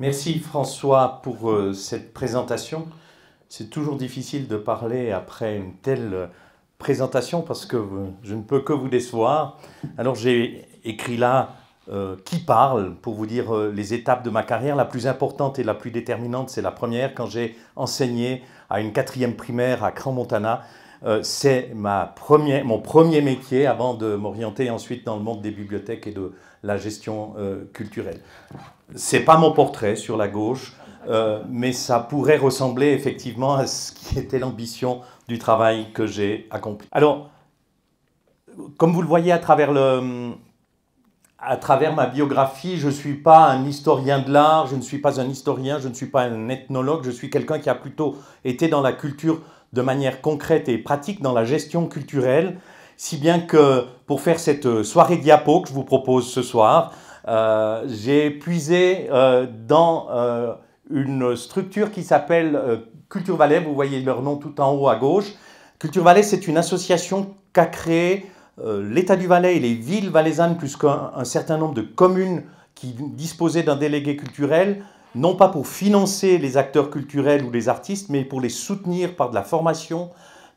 Merci François pour euh, cette présentation. C'est toujours difficile de parler après une telle euh, présentation parce que euh, je ne peux que vous décevoir. Alors j'ai écrit là qui parle pour vous dire les étapes de ma carrière. La plus importante et la plus déterminante, c'est la première quand j'ai enseigné à une quatrième primaire à Grand Montana. c'est mon premier métier avant de m'orienter ensuite dans le monde des bibliothèques et de la gestion culturelle. C'est pas mon portrait sur la gauche, euh, mais ça pourrait ressembler effectivement à ce qui était l'ambition du travail que j'ai accompli. Alors, comme vous le voyez à travers, le, à travers ma biographie, je ne suis pas un historien de l'art, je ne suis pas un historien, je ne suis pas un ethnologue, je suis quelqu'un qui a plutôt été dans la culture de manière concrète et pratique, dans la gestion culturelle, si bien que pour faire cette soirée diapo que je vous propose ce soir, euh, j'ai puisé euh, dans euh, une structure qui s'appelle Culture Valais. Vous voyez leur nom tout en haut à gauche. Culture Valais, c'est une association qu'a créée l'État du Valais et les villes valaisannes, plus qu'un certain nombre de communes qui disposaient d'un délégué culturel, non pas pour financer les acteurs culturels ou les artistes, mais pour les soutenir par de la formation,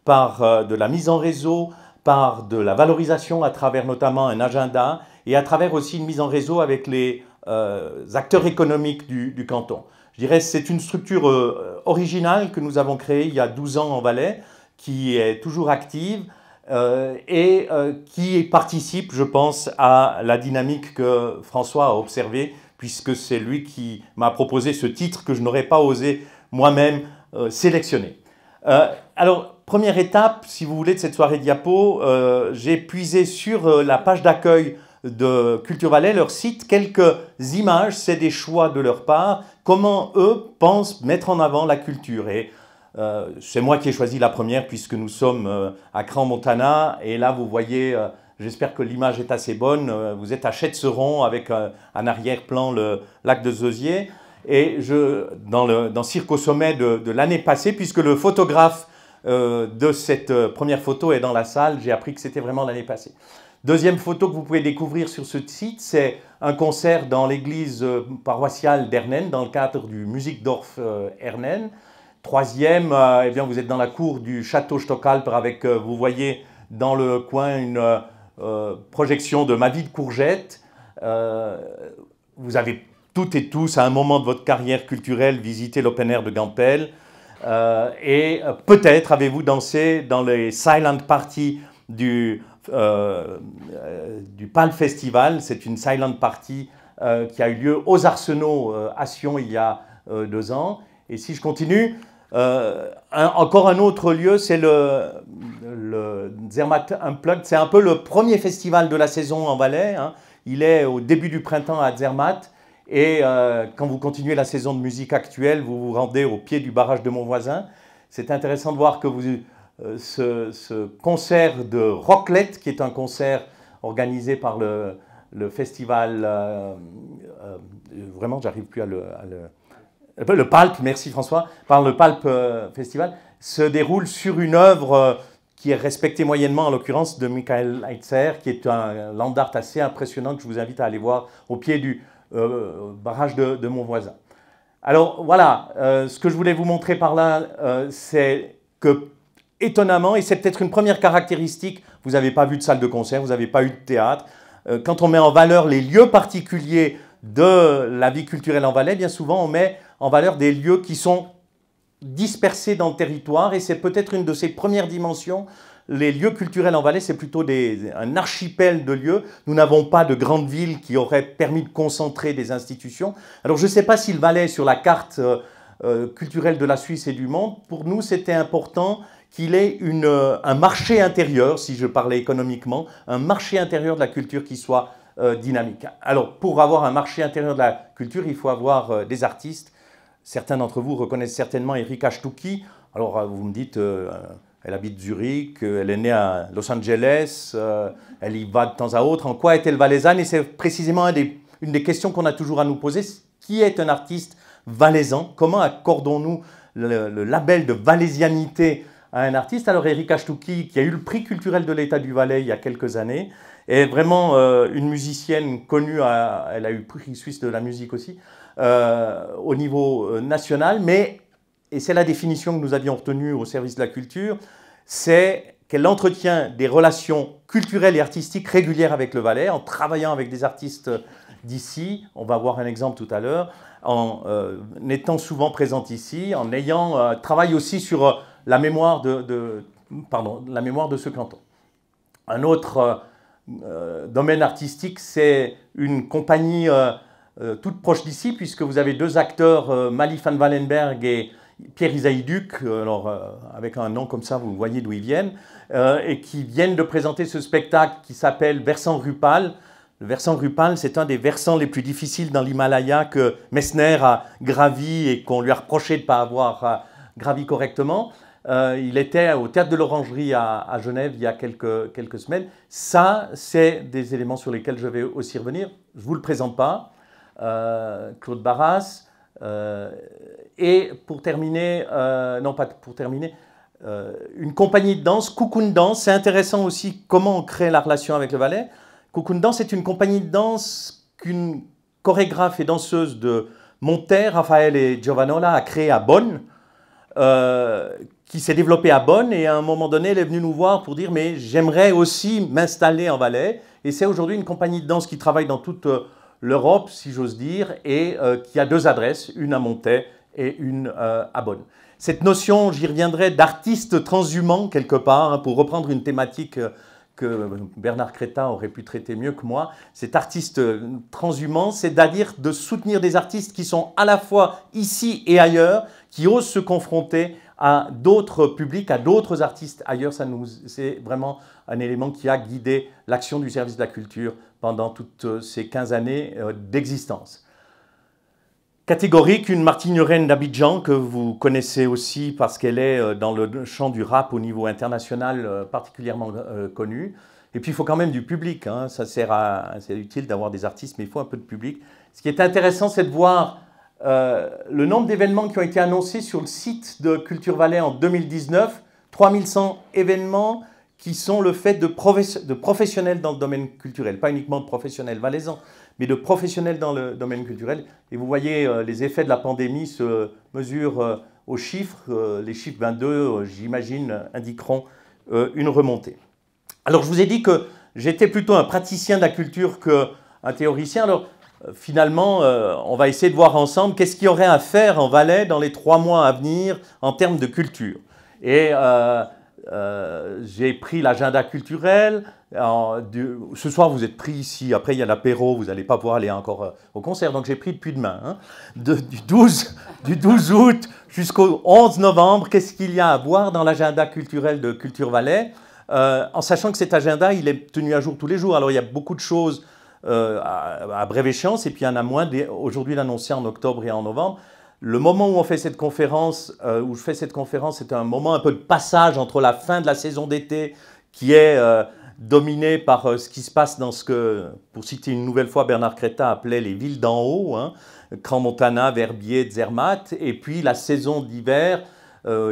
par de la mise en réseau, par de la valorisation à travers notamment un agenda et à travers aussi une mise en réseau avec les euh, acteurs économiques du, canton. Je dirais c'est une structure euh, originale que nous avons créée il y a 12 ans en Valais, qui est toujours active euh, et qui participe, je pense, à la dynamique que François a observée, puisque c'est lui qui m'a proposé ce titre que je n'aurais pas osé moi-même sélectionner. alors, première étape, si vous voulez, de cette soirée diapo, j'ai puisé sur la page d'accueil de Culture leur cite quelques images, c'est des choix de leur part, comment eux pensent mettre en avant la culture. Et euh, c'est moi qui ai choisi la première puisque nous sommes euh, à Cran Montana et là vous voyez, euh, j'espère que l'image est assez bonne, vous êtes à Chetzeron avec en arrière-plan le lac de Zeusier et je, dans, le, dans Cirque au sommet de l'année passée puisque le photographe de cette première photo est dans la salle, j'ai appris que c'était vraiment l'année passée. Deuxième photo que vous pouvez découvrir sur ce site, c'est un concert dans l'église euh, paroissiale d'Ernen, dans le cadre du Musikdorf euh, Ernen. Troisième, euh, eh bien, vous êtes dans la cour du château Stockalper avec, vous voyez dans le coin, une projection de Ma vie de courgette. vous avez toutes et tous, à un moment de votre carrière culturelle, visité l'open air de Gampel. et peut-être avez-vous dansé dans les silent parties du euh, euh, du PAL Festival. C'est une silent party euh, qui a eu lieu aux Arsenaux à Sion il y a deux ans. Et si je continue, encore un autre lieu, c'est le, Zermatt Unplugged. C'est un peu le premier festival de la saison en Valais. Hein. Il est au début du printemps à Zermatt. Et quand vous continuez la saison de musique actuelle, vous vous rendez au pied du barrage de voisin. C'est intéressant de voir que vous euh, ce, concert de Rocklette, qui est un concert organisé par le, festival. Euh, euh, vraiment, j'arrive plus à le, le. palpe, Palp, merci François, par le Palp Festival, se déroule sur une œuvre qui est respectée moyennement, en l'occurrence, de Michael Heitzer, qui est un land art assez impressionnant que je vous invite à aller voir au pied du barrage de, de mon voisin. Alors voilà, ce que je voulais vous montrer par là, c'est que étonnamment, et c'est peut-être une première caractéristique, vous n'avez pas vu de salle de concert, vous n'avez pas eu de théâtre, euh, quand on met en valeur les lieux particuliers de la vie culturelle en Valais, bien souvent on met en valeur des lieux qui sont dispersés dans le territoire, et c'est peut-être une de ces premières dimensions. Les lieux culturels en Valais, c'est plutôt un archipel de lieux. Nous n'avons pas de grande ville qui aurait permis de concentrer des institutions. Alors je ne sais pas si le Valais sur la carte euh, euh, culturelle de la Suisse et du monde, pour nous c'était important qu'il ait euh, un marché intérieur, si je parlais économiquement, un marché intérieur de la culture qui soit euh, dynamique. Alors, pour avoir un marché intérieur de la culture, il faut avoir euh, des artistes. Certains d'entre vous reconnaissent certainement Erika Stucki. Alors, vous me dites, elle habite Zurich, elle est née à Los Angeles, elle y va de temps à autre. En quoi est-elle valaisanne Et c'est précisément une des questions qu'on a toujours à nous poser. Qui est un artiste valaisan Comment accordons-nous le, le, label de valaisianité à un artiste. Alors Eric Ashtouki, qui a eu le prix culturel de l'État du Valais il y a quelques années, est vraiment euh, une musicienne connue, elle a eu le prix suisse de la musique aussi, euh, au niveau euh, national, mais, et c'est la définition que nous avions retenue au service de la culture, c'est qu'elle entretient des relations culturelles et artistiques régulières avec le Valais, en travaillant avec des artistes d'ici, on va voir un exemple tout à l'heure, en étant souvent présente ici, en ayant travaille aussi sur la mémoire de, pardon, la mémoire de ce canton. Un autre euh, euh, domaine artistique, c'est une compagnie euh, toute proche d'ici, puisque vous avez deux acteurs, Mali van Wallenberg et Pierre Isaïduc alors avec un nom comme ça, vous voyez d'où ils viennent, et qui viennent de présenter ce spectacle qui s'appelle Versant Rupal. Le versant Rupal, c'est un des versants les plus difficiles dans l'Himalaya que Messner a gravi et qu'on lui a reproché de ne pas avoir gravi correctement. Euh, il était au théâtre de l'Orangerie à, Genève il y a quelques, quelques semaines. Ça, c'est des éléments sur lesquels je vais aussi revenir. Je ne vous le présente pas. Euh, Claude Barras. Euh, et pour terminer, non pas pour terminer, une compagnie de danse, Cocoon Dance. C'est intéressant aussi comment on crée la relation avec le valet. Cocoon Dance est une compagnie de danse qu'une chorégraphe et danseuse de Monterre, Raphaël et Giovanola, a créée à Bonn qui s'est développé à Bonn et à un moment donné, elle est venue nous voir pour dire mais j'aimerais aussi m'installer en Valais. Et c'est aujourd'hui une compagnie de danse qui travaille dans toute euh, l'Europe, si j'ose dire, et euh, qui a deux adresses, une à Montaix et une euh, à Bonn. Cette notion, j'y reviendrai, d'artiste transhumant quelque part, hein, pour reprendre une thématique que Bernard Crétin aurait pu traiter mieux que moi, cet artiste transhumant, c'est-à-dire de soutenir des artistes qui sont à la fois ici et ailleurs, qui osent se confronter à d'autres publics, à d'autres artistes ailleurs. Ça nous, c'est vraiment un élément qui a guidé l'action du service de la culture pendant toutes euh, ces 15 années euh, d'existence. Catégorique, une Rennes d'Abidjan que vous connaissez aussi parce qu'elle est euh, dans le champ du rap au niveau international particulièrement connue. Et puis il faut quand même du public, hein. ça sert à, c'est utile d'avoir des artistes, mais il faut un peu de public. Ce qui est intéressant, c'est de voir euh, le nombre d'événements qui ont été annoncés sur le site de Culture Valais en 2019, 3100 événements qui sont le fait de, professionnels dans le domaine culturel, pas uniquement de professionnels valaisans, mais de professionnels dans le domaine culturel. Et vous voyez, euh, les effets de la pandémie se mesurent euh, aux chiffres. les chiffres 22, j'imagine, indiqueront une remontée. Alors, je vous ai dit que j'étais plutôt un praticien de la culture qu'un théoricien. Alors, finalement, euh, on va essayer de voir ensemble qu'est-ce qu'il y aurait à faire en Valais dans les trois mois à venir en termes de culture. Et euh, euh, j'ai pris l'agenda culturel. ce soir, vous êtes pris ici. Après, il y a l'apéro. Vous n'allez pas pouvoir aller encore au concert. Donc, j'ai pris depuis demain, hein. du, 12, du 12 août jusqu'au 11 novembre. Qu'est-ce qu'il y a à voir dans l'agenda culturel de Culture Valais en sachant que cet agenda, il est tenu à jour tous les jours. Alors, il y a beaucoup de choses euh, à, brève échéance, et puis il y en a moins. Aujourd'hui, l'annoncer en octobre et en novembre. Le moment où on fait cette conférence, euh, où je fais cette conférence, c'est un moment un peu de passage entre la fin de la saison d'été, qui est euh, dominée par ce qui se passe dans ce que, pour citer une nouvelle fois Bernard Créta appelait les villes d'en haut, hein, Montana, Verbier, Zermatt, et puis la saison d'hiver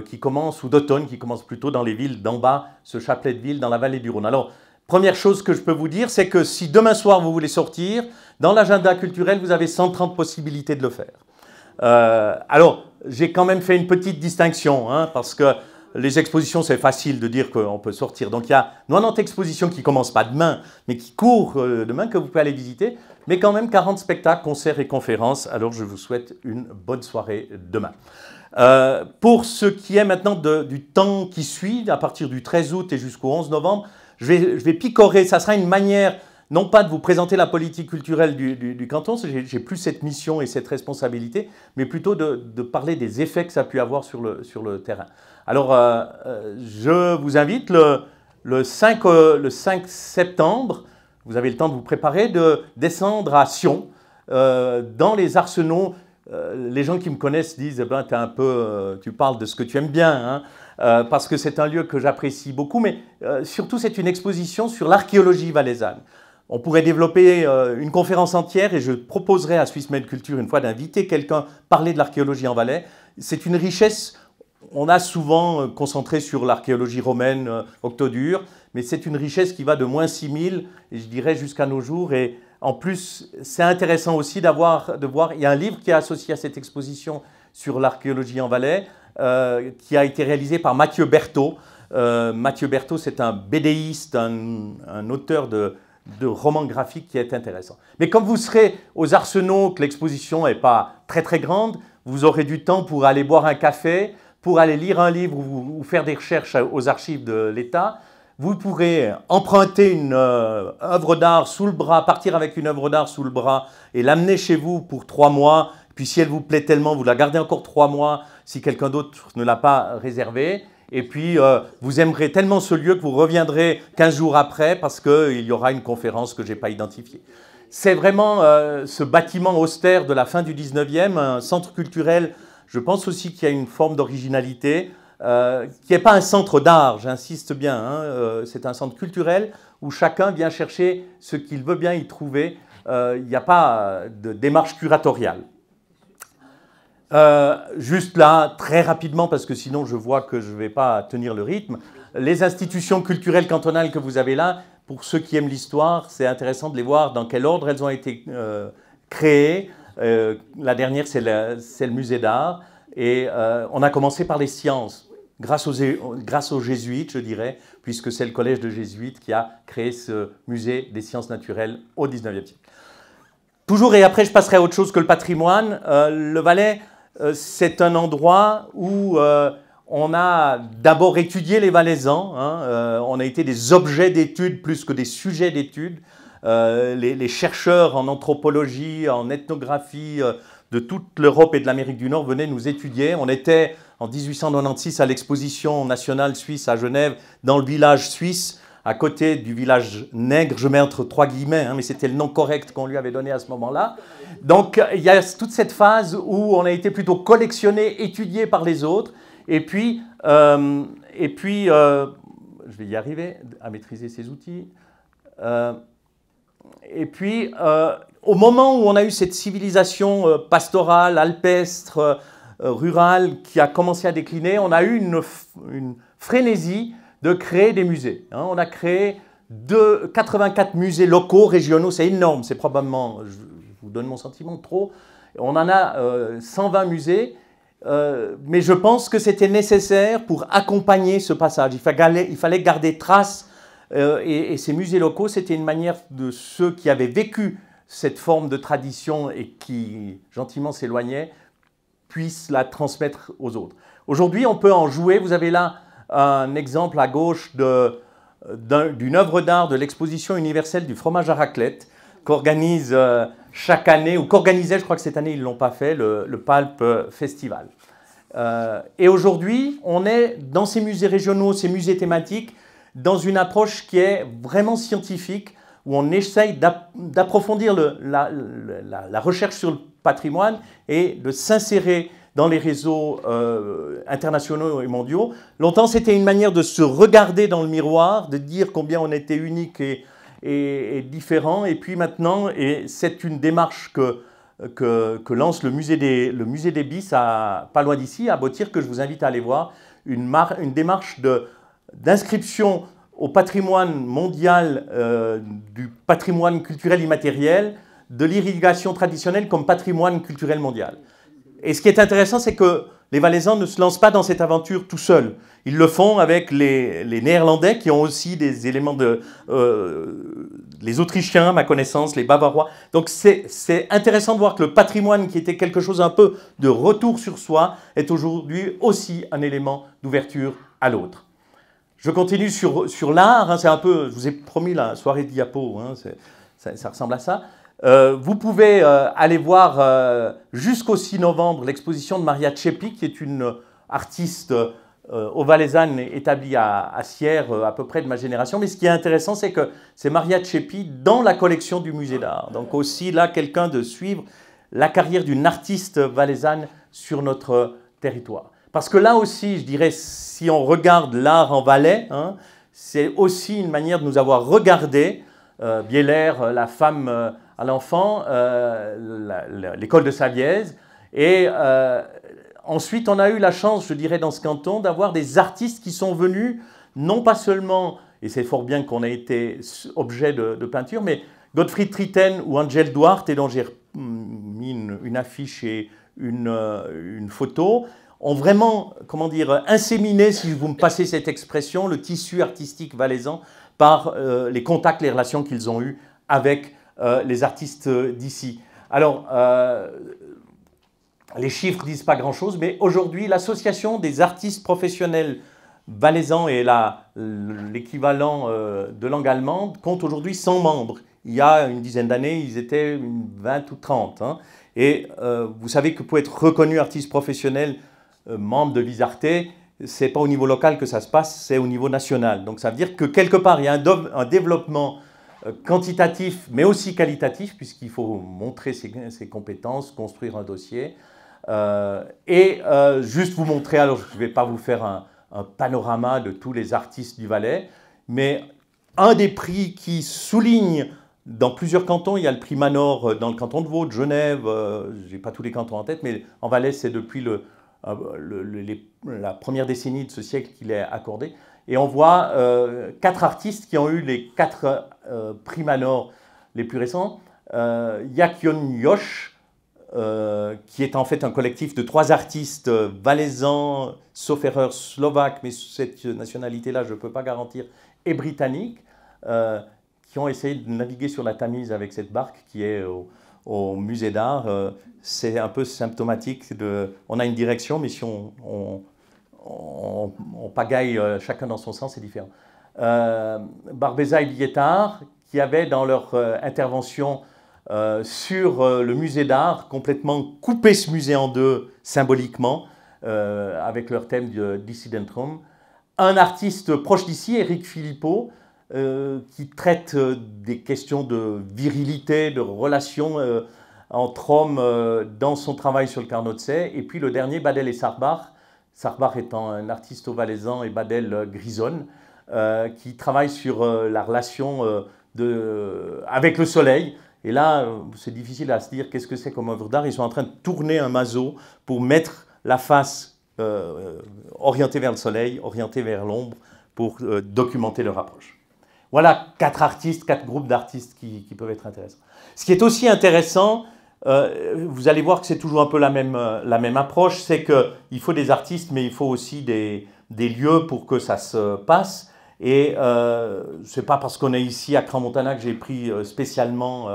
qui commence, ou d'automne qui commence plutôt dans les villes d'en bas, ce chapelet de villes dans la vallée du Rhône. Alors, Première chose que je peux vous dire, c'est que si demain soir vous voulez sortir, dans l'agenda culturel, vous avez 130 possibilités de le faire. Euh, alors, j'ai quand même fait une petite distinction, hein, parce que les expositions, c'est facile de dire qu'on peut sortir. Donc il y a 90 expositions qui commencent pas demain, mais qui courent euh, demain, que vous pouvez aller visiter, mais quand même 40 spectacles, concerts et conférences. Alors je vous souhaite une bonne soirée demain. Euh, pour ce qui est maintenant du temps qui suit, à partir du 13 août et jusqu'au 11 novembre, je vais, picorer, ça sera une manière non pas de vous présenter la politique culturelle du, canton, j'ai plus cette mission et cette responsabilité, mais plutôt de, parler des effets que ça a pu avoir sur le, terrain. Alors, euh, euh, je vous invite le, 5, euh, septembre, vous avez le temps de vous préparer, de descendre à Sion, dans les arsenaux. les gens qui me connaissent disent, eh ben, un peu, tu parles de ce que tu aimes bien. Hein. Euh, parce que c'est un lieu que j'apprécie beaucoup, mais euh, surtout c'est une exposition sur l'archéologie valaisanne. On pourrait développer euh, une conférence entière et je proposerais à Swiss Med Culture une fois d'inviter quelqu'un parler de l'archéologie en Valais. C'est une richesse, on a souvent concentré sur l'archéologie romaine octodure, mais c'est une richesse qui va de moins 6000, et je dirais jusqu'à nos jours, et en plus, c'est intéressant aussi d'avoir, de voir, il y a un livre qui est associé à cette exposition sur l'archéologie en Valais, euh, qui a été réalisé par Mathieu Berthaud. Euh, Mathieu Berthaud, c'est un bédéiste, un, auteur de, romans graphiques qui est intéressant. Mais comme vous serez aux Arsenaux, que l'exposition n'est pas très très grande, vous aurez du temps pour aller boire un café, pour aller lire un livre ou, faire des recherches aux archives de l'État. Vous pourrez emprunter une euh, œuvre d'art sous le bras, partir avec une œuvre d'art sous le bras et l'amener chez vous pour trois mois. Puis si elle vous plaît tellement, vous la gardez encore trois mois si quelqu'un d'autre ne l'a pas réservé. Et puis, euh, vous aimerez tellement ce lieu que vous reviendrez 15 jours après parce qu'il y aura une conférence que je n'ai pas identifiée. C'est vraiment euh, ce bâtiment austère de la fin du 19e, un centre culturel, je pense aussi qu'il y a une forme d'originalité, euh, qui n'est pas un centre d'art, j'insiste bien, hein, c'est un centre culturel où chacun vient chercher ce qu'il veut bien y trouver. Il n'y a pas de démarche curatoriale. Euh, juste là, très rapidement, parce que sinon je vois que je ne vais pas tenir le rythme, les institutions culturelles cantonales que vous avez là, pour ceux qui aiment l'histoire, c'est intéressant de les voir dans quel ordre elles ont été euh, créées. Euh, la dernière, c'est le musée d'art. Et on a commencé par les sciences, grâce aux, grâce aux jésuites, je dirais, puisque c'est le collège de jésuites qui a créé ce musée des sciences naturelles au 19e siècle. Toujours, et après je passerai à autre chose que le patrimoine, le Valais euh, c'est un endroit où euh, on a d'abord étudié les Valaisans, hein, euh, on a été des objets d'études plus que des sujets d'études. les, chercheurs en anthropologie, en ethnographie de toute l'Europe et de l'Amérique du Nord venaient nous étudier. On était en 1896 à l'exposition nationale suisse à Genève, dans le village suisse, à côté du village nègre, je mets entre trois guillemets, hein, mais c'était le nom correct qu'on lui avait donné à ce moment-là. Donc il y a toute cette phase où on a été plutôt collectionné, étudié par les autres, et puis, euh, et puis euh, je vais y arriver à maîtriser ces outils. Euh, et puis, au moment où on a eu cette civilisation pastorale, alpestre, rurale qui a commencé à décliner, on a eu une frénésie de créer des musées. Hein. on a créé 84 musées locaux, régionaux, c'est énorme, c'est probablement, je vous donne mon sentiment, trop. On en a 120 euh, musées, euh, mais je pense que c'était nécessaire pour accompagner ce passage. Il fallait, garder trace, euh, et, et, ces musées locaux, c'était une manière de ceux qui avaient vécu cette forme de tradition et qui gentiment s'éloignaient, puissent la transmettre aux autres. Aujourd'hui, on peut en jouer, vous avez là un exemple à gauche d'une œuvre d'art de l'exposition universelle du fromage à raclette qu'organise euh, chaque année, ou qu'organisait, je crois que cette année ils ne l'ont pas fait, le, le Festival. Euh, et aujourd'hui, on est dans ces musées régionaux, ces musées thématiques, dans une approche qui est vraiment scientifique, où on essaye d'approfondir la, recherche sur le patrimoine et de s'insérer dans les réseaux euh, internationaux et mondiaux. Longtemps, c'était une manière de se regarder dans le miroir, de dire combien on était unique et, différent. Et puis maintenant, et c'est une démarche que, lance le musée des, le musée des Bis, à, pas loin d'ici, à Bautir, que je vous invite à aller voir. Une, démarche d'inscription au patrimoine mondial euh, du patrimoine culturel immatériel de l'irrigation traditionnelle comme patrimoine culturel mondial. Et ce qui est intéressant, c'est que les Valaisans ne se lancent pas dans cette aventure tout seuls. Ils le font avec les, Néerlandais qui ont aussi des éléments de... Euh, les Autrichiens, ma connaissance, les Bavarois. Donc c'est intéressant de voir que le patrimoine, qui était quelque chose un peu de retour sur soi, est aujourd'hui aussi un élément d'ouverture à l'autre. Je continue sur, sur l'art. Hein. c'est un peu... Je vous ai promis la soirée de diapo. Hein. ça ressemble à ça. Euh, vous pouvez euh, aller voir euh, jusqu'au 6 novembre l'exposition de Maria Tchepi qui est une artiste au Valaisanne établie à, Sierre, à peu près de ma génération. Mais ce qui est intéressant, c'est que c'est Maria Tchepi dans la collection du musée d'art. Donc aussi là, quelqu'un de suivre la carrière d'une artiste valaisanne sur notre territoire. Parce que là aussi, je dirais, si on regarde l'art en Valais, hein, c'est aussi une manière de nous avoir regardé. Bieler, la femme à l'enfant euh, l'école de Savièse Et euh, ensuite, on a eu la chance, je dirais, dans ce canton, d'avoir des artistes qui sont venus, non pas seulement, et c'est fort bien qu'on ait été objet de, peinture, mais Gottfried Tritten ou Angel Duarte, et dont j'ai mis une, affiche et une, euh, une photo, ont vraiment, comment dire, inséminé, si vous me passez cette expression, le tissu artistique valaisan par les contacts, les relations qu'ils ont eues avec euh, les artistes euh, d'ici. Alors, euh, les chiffres ne disent pas grand-chose, mais aujourd'hui, l'association des artistes professionnels valaisans et l'équivalent de langue allemande compte aujourd'hui 100 membres. Il y a une dizaine d'années, ils étaient 20 ou 30. Hein. Et vous savez que pour être reconnu artiste professionnel, membre de l'ISARTE, c'est pas au niveau local que ça se passe, c'est au niveau national. Donc ça veut dire que quelque part, il y a un développement euh, quantitatif, mais aussi qualitatif, puisqu'il faut montrer ses, compétences, construire un dossier. Euh, et euh, juste vous montrer, alors je ne vais pas vous faire un, panorama de tous les artistes du Valais, mais un des prix qui souligne dans plusieurs cantons, il y a le prix Manor dans le canton de Vaud, Genève, j'ai je n'ai pas tous les cantons en tête, mais en Valais, c'est depuis la première décennie de ce siècle qu'il est accordé. Et on voit euh, quatre artistes qui ont eu les quatre euh, prix Manor les plus récents. Euh, Yakyon Yosh, euh, qui est en fait un collectif de trois artistes euh, valaisans, sauf erreur slovaques, mais cette nationalité-là, je ne peux pas garantir, et britannique, qui ont essayé de naviguer sur la Tamise avec cette barque qui est au, musée d'art. c'est un peu symptomatique de. On a une direction, mais si on on, pagaille euh, chacun dans son sens, c'est différent. Euh, Barbeza et Billettard, qui avaient dans leur euh, intervention euh, sur le musée d'art complètement coupé ce musée en deux symboliquement, avec leur thème de Dissident homme. Un artiste proche d'ici, Éric Philippot, qui traite des questions de virilité, de relations entre hommes dans son travail sur le Carnotse. Et puis le dernier, Badel et Sarbar, Sarbach étant un artiste valaisan et Badel euh, Grisonne, euh, qui travaille sur euh, la relation de, avec le soleil. Et là, c'est difficile à se dire qu'est-ce que c'est comme œuvre d'art. Ils sont en train de tourner un mazo pour mettre la face orientée vers le soleil, orientée vers l'ombre, pour documenter leur approche. Voilà quatre artistes, quatre groupes d'artistes qui, qui, peuvent être intéressants. Ce qui est aussi intéressant, euh, vous allez voir que c'est toujours un peu la même, euh, la même approche, c'est qu'il faut des artistes, mais il faut aussi des, des lieux pour que ça se passe. Et euh, c'est pas parce qu'on est ici à cran que j'ai pris euh, spécialement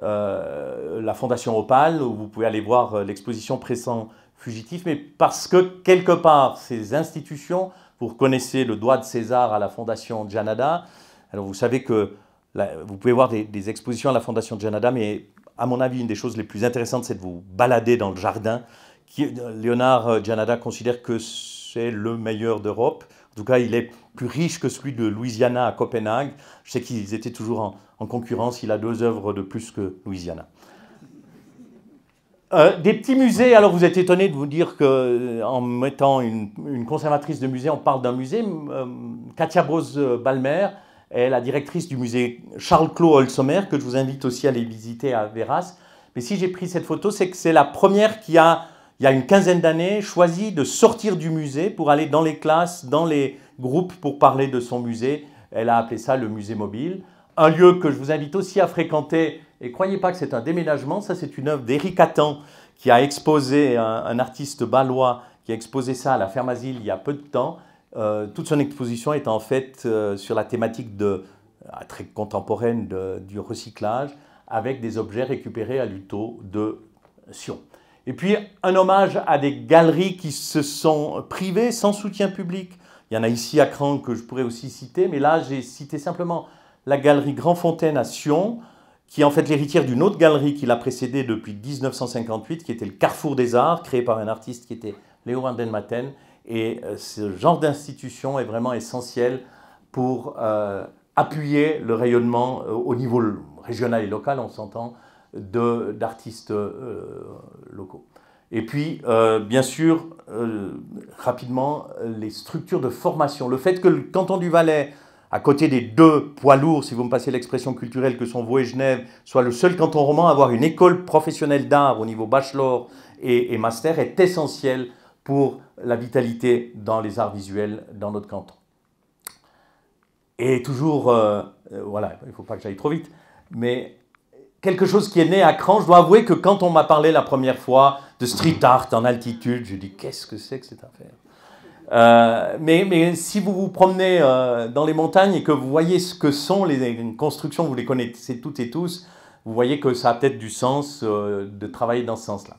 la Fondation Opale, où vous pouvez aller voir l'exposition Pressant Fugitif, mais parce que quelque part, ces institutions, vous reconnaissez le doigt de César à la Fondation Janada, alors vous savez que vous pouvez voir des, des expositions à la Fondation Janada, mais à mon avis, une des choses les plus intéressantes, c'est de vous balader dans le jardin. Qui, Léonard euh, Giannada considère que c'est le meilleur d'Europe. En tout cas, il est plus riche que celui de Louisiana à Copenhague. Je sais qu'ils étaient toujours en, concurrence. Il a deux œuvres de plus que Louisiana. Euh, des petits musées, alors vous êtes étonné de vous dire qu'en euh, mettant une, conservatrice de musée, on parle d'un musée. Katia Brose-Balmer, est la directrice du musée Charles-Claude Holzhommer, que je vous invite aussi à aller visiter à Verras. Mais si j'ai pris cette photo, c'est que c'est la première qui a, il y a une quinzaine d'années, choisi de sortir du musée pour aller dans les classes, dans les groupes pour parler de son musée. Elle a appelé ça le musée mobile. Un lieu que je vous invite aussi à fréquenter, et croyez pas que c'est un déménagement, ça c'est une œuvre d'Éric Attan qui a exposé, un, artiste balois qui a exposé ça à la Ferme Asile il y a peu de temps. Euh, toute son exposition est en fait euh, sur la thématique euh, très contemporaine du recyclage avec des objets récupérés à l'UTO de Sion. Et puis un hommage à des galeries qui se sont privées sans soutien public. Il y en a ici à Cran que je pourrais aussi citer, mais là j'ai cité simplement la galerie Grand Fontaine à Sion, qui est en fait l'héritière d'une autre galerie qui l'a précédée depuis 1958, qui était le Carrefour des Arts, créé par un artiste qui était Léo Maten. Et euh, ce genre d'institution est vraiment essentiel pour euh, appuyer le rayonnement euh, au niveau régional et local, on s'entend, d'artistes locaux. Et puis, bien sûr, rapidement, les structures de formation. Le fait que le canton du Valais, à côté des deux poids lourds, si vous me passez l'expression culturelle, que sont Vaud et Genève, soit le seul canton roman à avoir une école professionnelle d'art au niveau bachelor et master, est essentiel pour la vitalité dans les arts visuels dans notre canton. Et toujours, euh, euh, voilà, il ne faut pas que j'aille trop vite, mais quelque chose qui est né à Cran, je dois avouer que quand on m'a parlé la première fois de street art en altitude, j'ai dit qu'est-ce que c'est que cette affaire euh, mais, mais, si vous vous promenez dans les montagnes et que vous voyez ce que sont les constructions, vous les connaissez toutes et tous, vous voyez que ça a peut-être du sens de travailler dans ce sens-là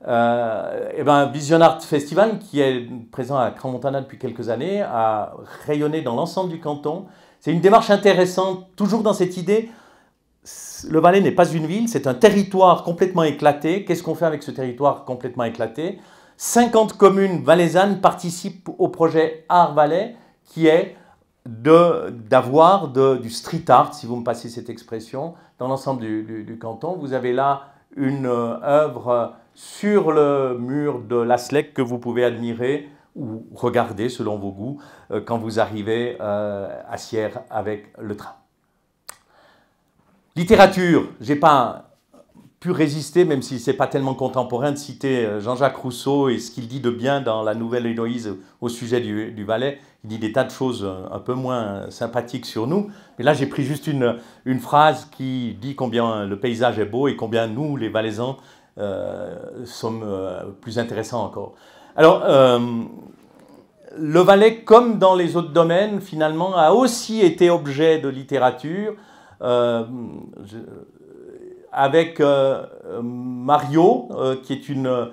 et euh, eh ben, Vision Art Festival, qui est présent à crans montana depuis quelques années, a rayonné dans l'ensemble du canton. C'est une démarche intéressante, toujours dans cette idée. Le Valais n'est pas une ville, c'est un territoire complètement éclaté. Qu'est-ce qu'on fait avec ce territoire complètement éclaté 50 communes valaisannes participent au projet Art Valais, qui est d'avoir du street art, si vous me passez cette expression, dans l'ensemble du, du, canton. Vous avez là une euh, œuvre sur le mur de l'ASLEC que vous pouvez admirer ou regarder selon vos goûts euh, quand vous arrivez euh, à Sierre avec le train. Littérature, j'ai pas pu résister, même si ce c'est pas tellement contemporain, de citer euh, Jean-Jacques Rousseau et ce qu'il dit de bien dans La Nouvelle Héloïse au sujet du, du, Valais. Il dit des tas de choses un peu moins sympathiques sur nous. Mais là, j'ai pris juste une, une phrase qui dit combien le paysage est beau et combien nous, les Valaisans, euh, sommes euh, plus intéressants encore. Alors, euh, le Valais, comme dans les autres domaines, finalement, a aussi été objet de littérature. avec Mario, qui est une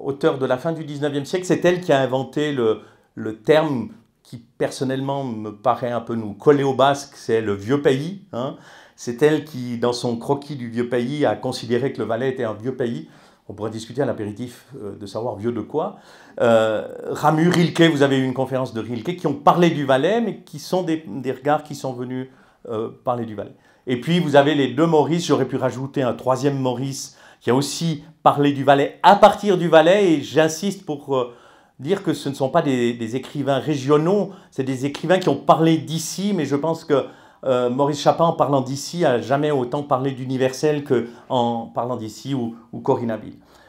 auteure de la fin du 19e siècle, c'est elle qui a inventé le, le, terme qui personnellement me paraît un peu nous coller au basque, c'est le vieux pays. Hein. C'est elle qui, dans son croquis du vieux pays, a considéré que le Valais était un vieux pays. On pourrait discuter à l'apéritif euh, de savoir vieux de quoi. Euh, Ramu, Rilke, vous avez eu une conférence de Rilke qui ont parlé du Valais, mais qui sont des, regards qui sont venus euh, parler du Valais. Et puis vous avez les deux Maurice, j'aurais pu rajouter un troisième Maurice qui a aussi parlé du Valais à partir du Valais, et j'insiste pour dire que ce ne sont pas des écrivains régionaux, c'est des écrivains qui ont parlé d'ici, mais je pense que euh, Maurice Chapin, en parlant d'ici, a jamais autant parlé d'universel qu'en parlant d'ici ou, ou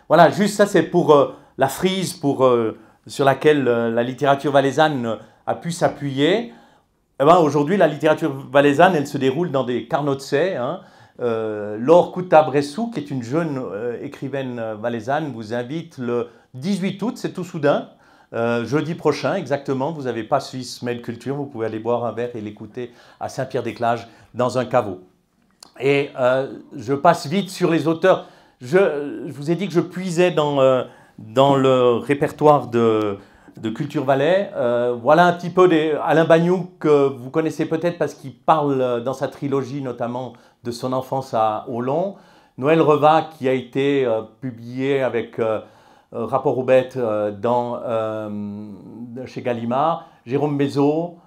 Voilà, juste ça, c'est pour euh, la frise euh, sur laquelle la littérature valaisanne a pu s'appuyer. Eh ben, aujourd'hui, la littérature valaisanne, elle se déroule dans des carnotsets. Hein. Laure Couta-Bressou, qui est une jeune écrivaine valaisanne, vous invite le 18 août, c'est tout soudain, euh, jeudi prochain, exactement, vous n'avez pas Suisse Mail Culture, vous pouvez aller boire un verre et l'écouter à Saint-Pierre-des-Clages dans un caveau. Et euh, je passe vite sur les auteurs. Je, vous ai dit que je puisais dans, euh, le répertoire de, Culture Valais. voilà un petit peu des, Alain Bagnou que vous connaissez peut-être parce qu'il parle dans sa trilogie notamment de son enfance à Hollande. Noël Reva qui a été publié avec euh, rapport aux bêtes euh, dans, euh, chez Gallimard, Jérôme Mézot,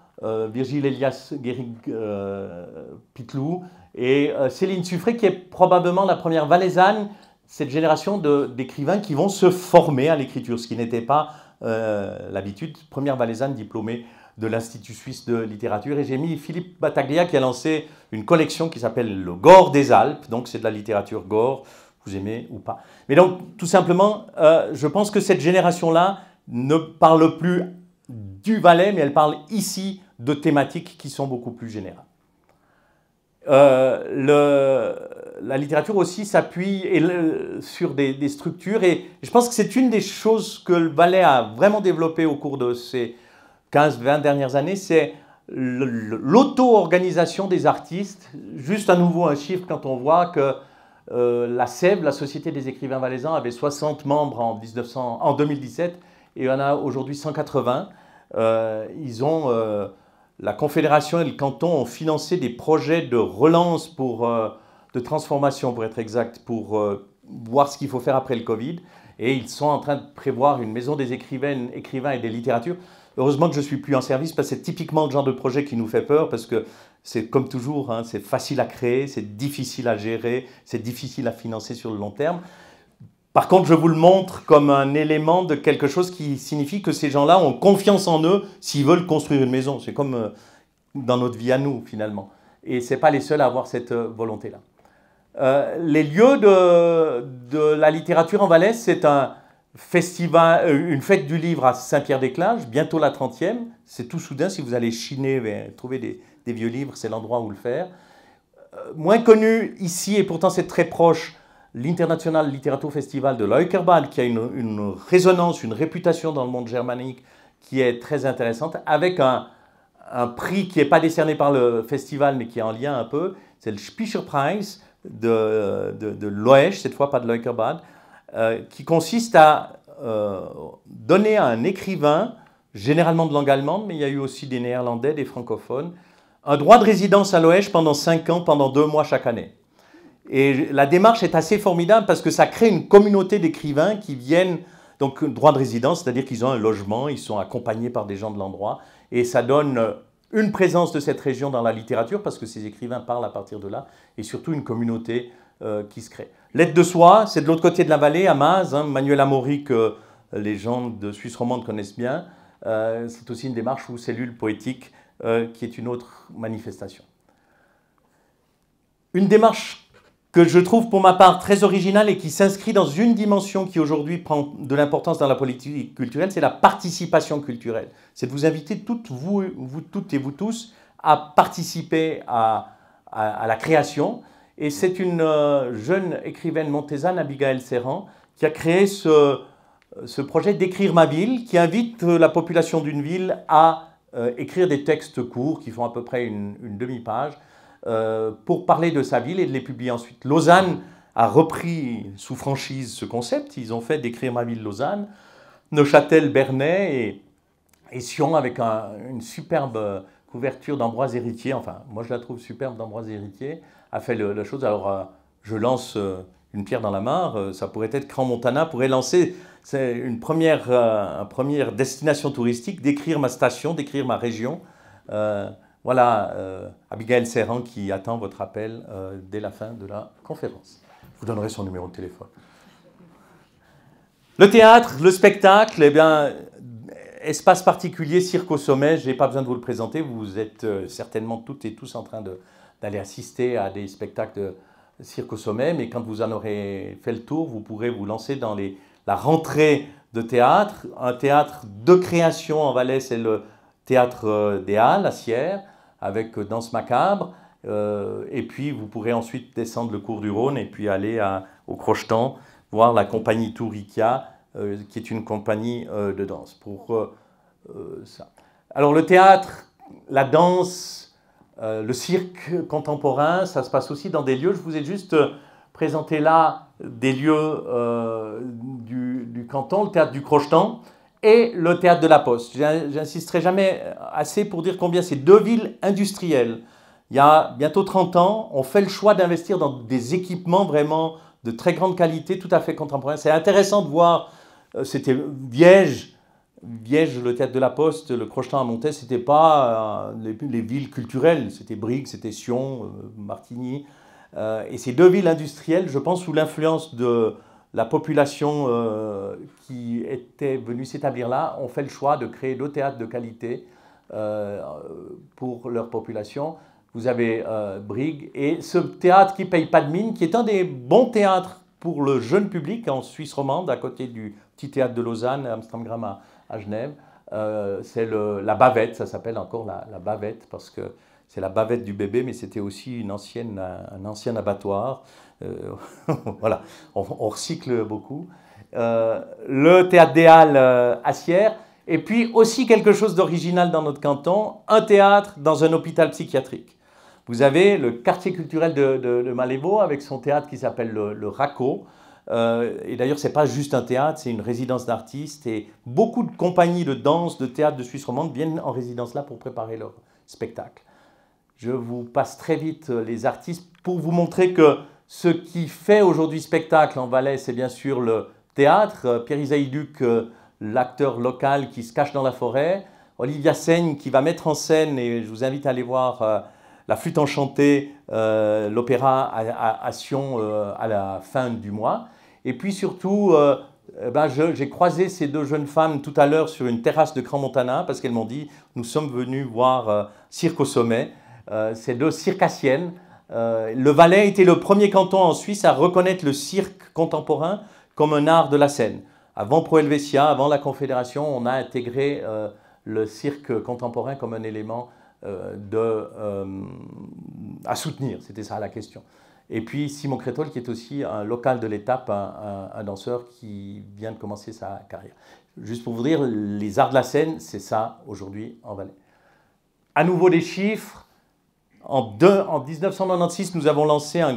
Virgile Elias Guérig-Pitlou et Céline Suffré, qui est probablement la première valaisanne, cette génération d'écrivains qui vont se former à l'écriture, ce qui n'était pas l'habitude. Première valaisanne diplômée de l'Institut suisse de littérature. Et j'ai mis Philippe Battaglia qui a lancé une collection qui s'appelle Le Gore des Alpes. Donc c'est de la littérature gore vous aimez ou pas. Mais donc, tout simplement, euh, je pense que cette génération-là ne parle plus du Valais, mais elle parle ici de thématiques qui sont beaucoup plus générales. Euh, le, la littérature aussi s'appuie sur des, structures et je pense que c'est une des choses que le Valais a vraiment développé au cours de ces 15-20 dernières années, c'est l'auto-organisation des artistes. Juste à nouveau un chiffre quand on voit que euh, la Sève, la Société des écrivains valaisans, avait 60 membres en, 1900, en 2017 et on a aujourd'hui 180. Euh, ils ont, euh, la Confédération et le canton ont financé des projets de relance pour, de transformation, pour être exact, pour voir ce qu'il faut faire après le Covid. Et ils sont en train de prévoir une maison des écrivaines, écrivains et des littératures. Heureusement que je ne suis plus en service parce que c'est typiquement le genre de projet qui nous fait peur parce que c'est comme toujours, hein, c'est facile à créer, c'est difficile à gérer, c'est difficile à financer sur le long terme. Par contre, je vous le montre comme un élément de quelque chose qui signifie que ces gens-là ont confiance en eux s'ils veulent construire une maison. C'est comme euh, dans notre vie à nous, finalement. Et ce n'est pas les seuls à avoir cette euh, volonté-là. Euh, les lieux de, la littérature en Valais, c'est un festival, une fête du livre à Saint-Pierre-des-Clages, bientôt la 30e. C'est tout soudain, si vous allez chiner, trouver des, vieux livres, c'est l'endroit où le faire. Euh, moins connu ici, et pourtant c'est très proche, l'International Literature Festival de Leukerbad, qui a une, résonance, une réputation dans le monde germanique qui est très intéressante, avec un, prix qui n'est pas décerné par le festival, mais qui est en lien un peu, c'est le Spicherpreis de, de, de cette fois pas de Leukerbad, euh, qui consiste à euh, donner à un écrivain, généralement de langue allemande, mais il y a eu aussi des néerlandais, des francophones, un droit de résidence à Loesch pendant 5 ans, pendant 2 mois chaque année. Et la démarche est assez formidable parce que ça crée une communauté d'écrivains qui viennent, donc droit de résidence, c'est-à-dire qu'ils ont un logement, ils sont accompagnés par des gens de l'endroit, et ça donne euh, une présence de cette région dans la littérature parce que ces écrivains parlent à partir de là, et surtout une communauté euh, qui se crée. L'aide de soi, c'est de l'autre côté de la vallée, à Maz, hein. Manuel Amaury que euh, les gens de Suisse romande connaissent bien. c'est aussi une démarche où cellules poétiques euh, qui est une autre manifestation. Une démarche que je trouve pour ma part très originale et qui s'inscrit dans une dimension qui aujourd'hui prend de l'importance dans la politique culturelle, c'est la participation culturelle. C'est de vous inviter toutes, vous, toutes et vous tous à participer à, la création. Et c'est une euh, jeune écrivaine montésane, Abigail Serran, qui a créé ce projet d'écrire ma ville, qui invite la population d'une ville à euh, écrire des textes courts qui font à peu près une, demi-page euh, pour parler de sa ville et de les publier ensuite. Lausanne a repris sous franchise ce concept. Ils ont fait d'écrire ma ville Lausanne, Neuchâtel, Bernay et, Sion avec une superbe couverture d'Ambroise Héritier. Enfin, moi je la trouve superbe d'Ambroise Héritier. A fait la chose. Alors euh, je lance une pierre dans la mare. ça pourrait être Grand Montana pourrait lancer c'est une première, euh, première destination touristique, d'écrire ma station, d'écrire ma région. Euh, voilà, euh, Abigail Serran qui attend votre appel dès la fin de la conférence. Je vous donnerai son numéro de téléphone. Le théâtre, le spectacle, eh bien, espace particulier, cirque au sommet, je n'ai pas besoin de vous le présenter, vous êtes certainement toutes et tous en train d'aller assister à des spectacles de cirque au sommet, mais quand vous en aurez fait le tour, vous pourrez vous lancer dans les la rentrée de théâtre, un théâtre de création en Valais, c'est le théâtre euh, des Halles à Sierre, avec euh, Danse Macabre. Euh, et puis vous pourrez ensuite descendre le cours du Rhône et puis aller à, au Crochetan voir la compagnie Tourica, qui est une compagnie de danse. Pour, ça. Alors le théâtre, la danse, le cirque contemporain, ça se passe aussi dans des lieux. Je vous ai juste présenté là des lieux euh, du, canton, le théâtre du Crochetan et le théâtre de la Poste. J'insisterai jamais assez pour dire combien ces deux villes industrielles, il y a bientôt 30 ans, ont fait le choix d'investir dans des équipements vraiment de très grande qualité, tout à fait contemporain. C'est intéressant de voir, euh, c'était Viège, Viège, le théâtre de la Poste, le Crochetan à Montaigne, n'était pas euh, les, villes culturelles, c'était Brigue, c'était Sion, Martigny, euh, et ces deux villes industrielles, je pense, sous l'influence de la population euh, qui était venue s'établir là, ont fait le choix de créer deux théâtres de qualité euh, pour leur population. Vous avez Brigue et ce théâtre qui paye pas de mine, qui est un des bons théâtres pour le jeune public en Suisse romande, à côté du petit théâtre de Lausanne, Amsterdam à, à Genève. c'est la bavette, ça s'appelle encore la, la, bavette, parce que c'est la bavette du bébé, mais c'était aussi une ancienne, un ancien abattoir. Euh, voilà, on, recycle beaucoup. Euh, le théâtre des Halles euh, à Sierre, et puis aussi quelque chose d'original dans notre canton, un théâtre dans un hôpital psychiatrique. Vous avez le quartier culturel de, de, avec son théâtre qui s'appelle le, RACO. et d'ailleurs, ce n'est pas juste un théâtre, c'est une résidence d'artistes. Et beaucoup de compagnies de danse, de théâtre de Suisse romande viennent en résidence là pour préparer leur spectacle. Je vous passe très vite euh, les artistes pour vous montrer que ce qui fait aujourd'hui spectacle en Valais, c'est bien sûr le théâtre. Euh, Pierre Isaïduc, euh, l'acteur local qui se cache dans la forêt. Olivia Seigne qui va mettre en scène, et je vous invite à aller voir La flûte enchantée, l'opéra à, Sion à la fin du mois. Et puis surtout, eh ben, j'ai croisé ces deux jeunes femmes tout à l'heure sur une terrasse de Grand Montana parce qu'elles m'ont dit nous sommes venus voir Cirque au Sommet euh, c'est deux circassiennes. Euh, le Valais était le premier canton en Suisse à reconnaître le cirque contemporain comme un art de la scène. Avant Pro-Helvetia, avant la Confédération, on a intégré euh, le cirque contemporain comme un élément à soutenir. C'était ça la question. Et puis Simon Crétol, qui est aussi un local de l'étape, un, danseur qui vient de commencer sa carrière. Juste pour vous dire, les arts de la scène, c'est ça aujourd'hui en Valais. À nouveau des chiffres, en, 1996, nous avons lancé un,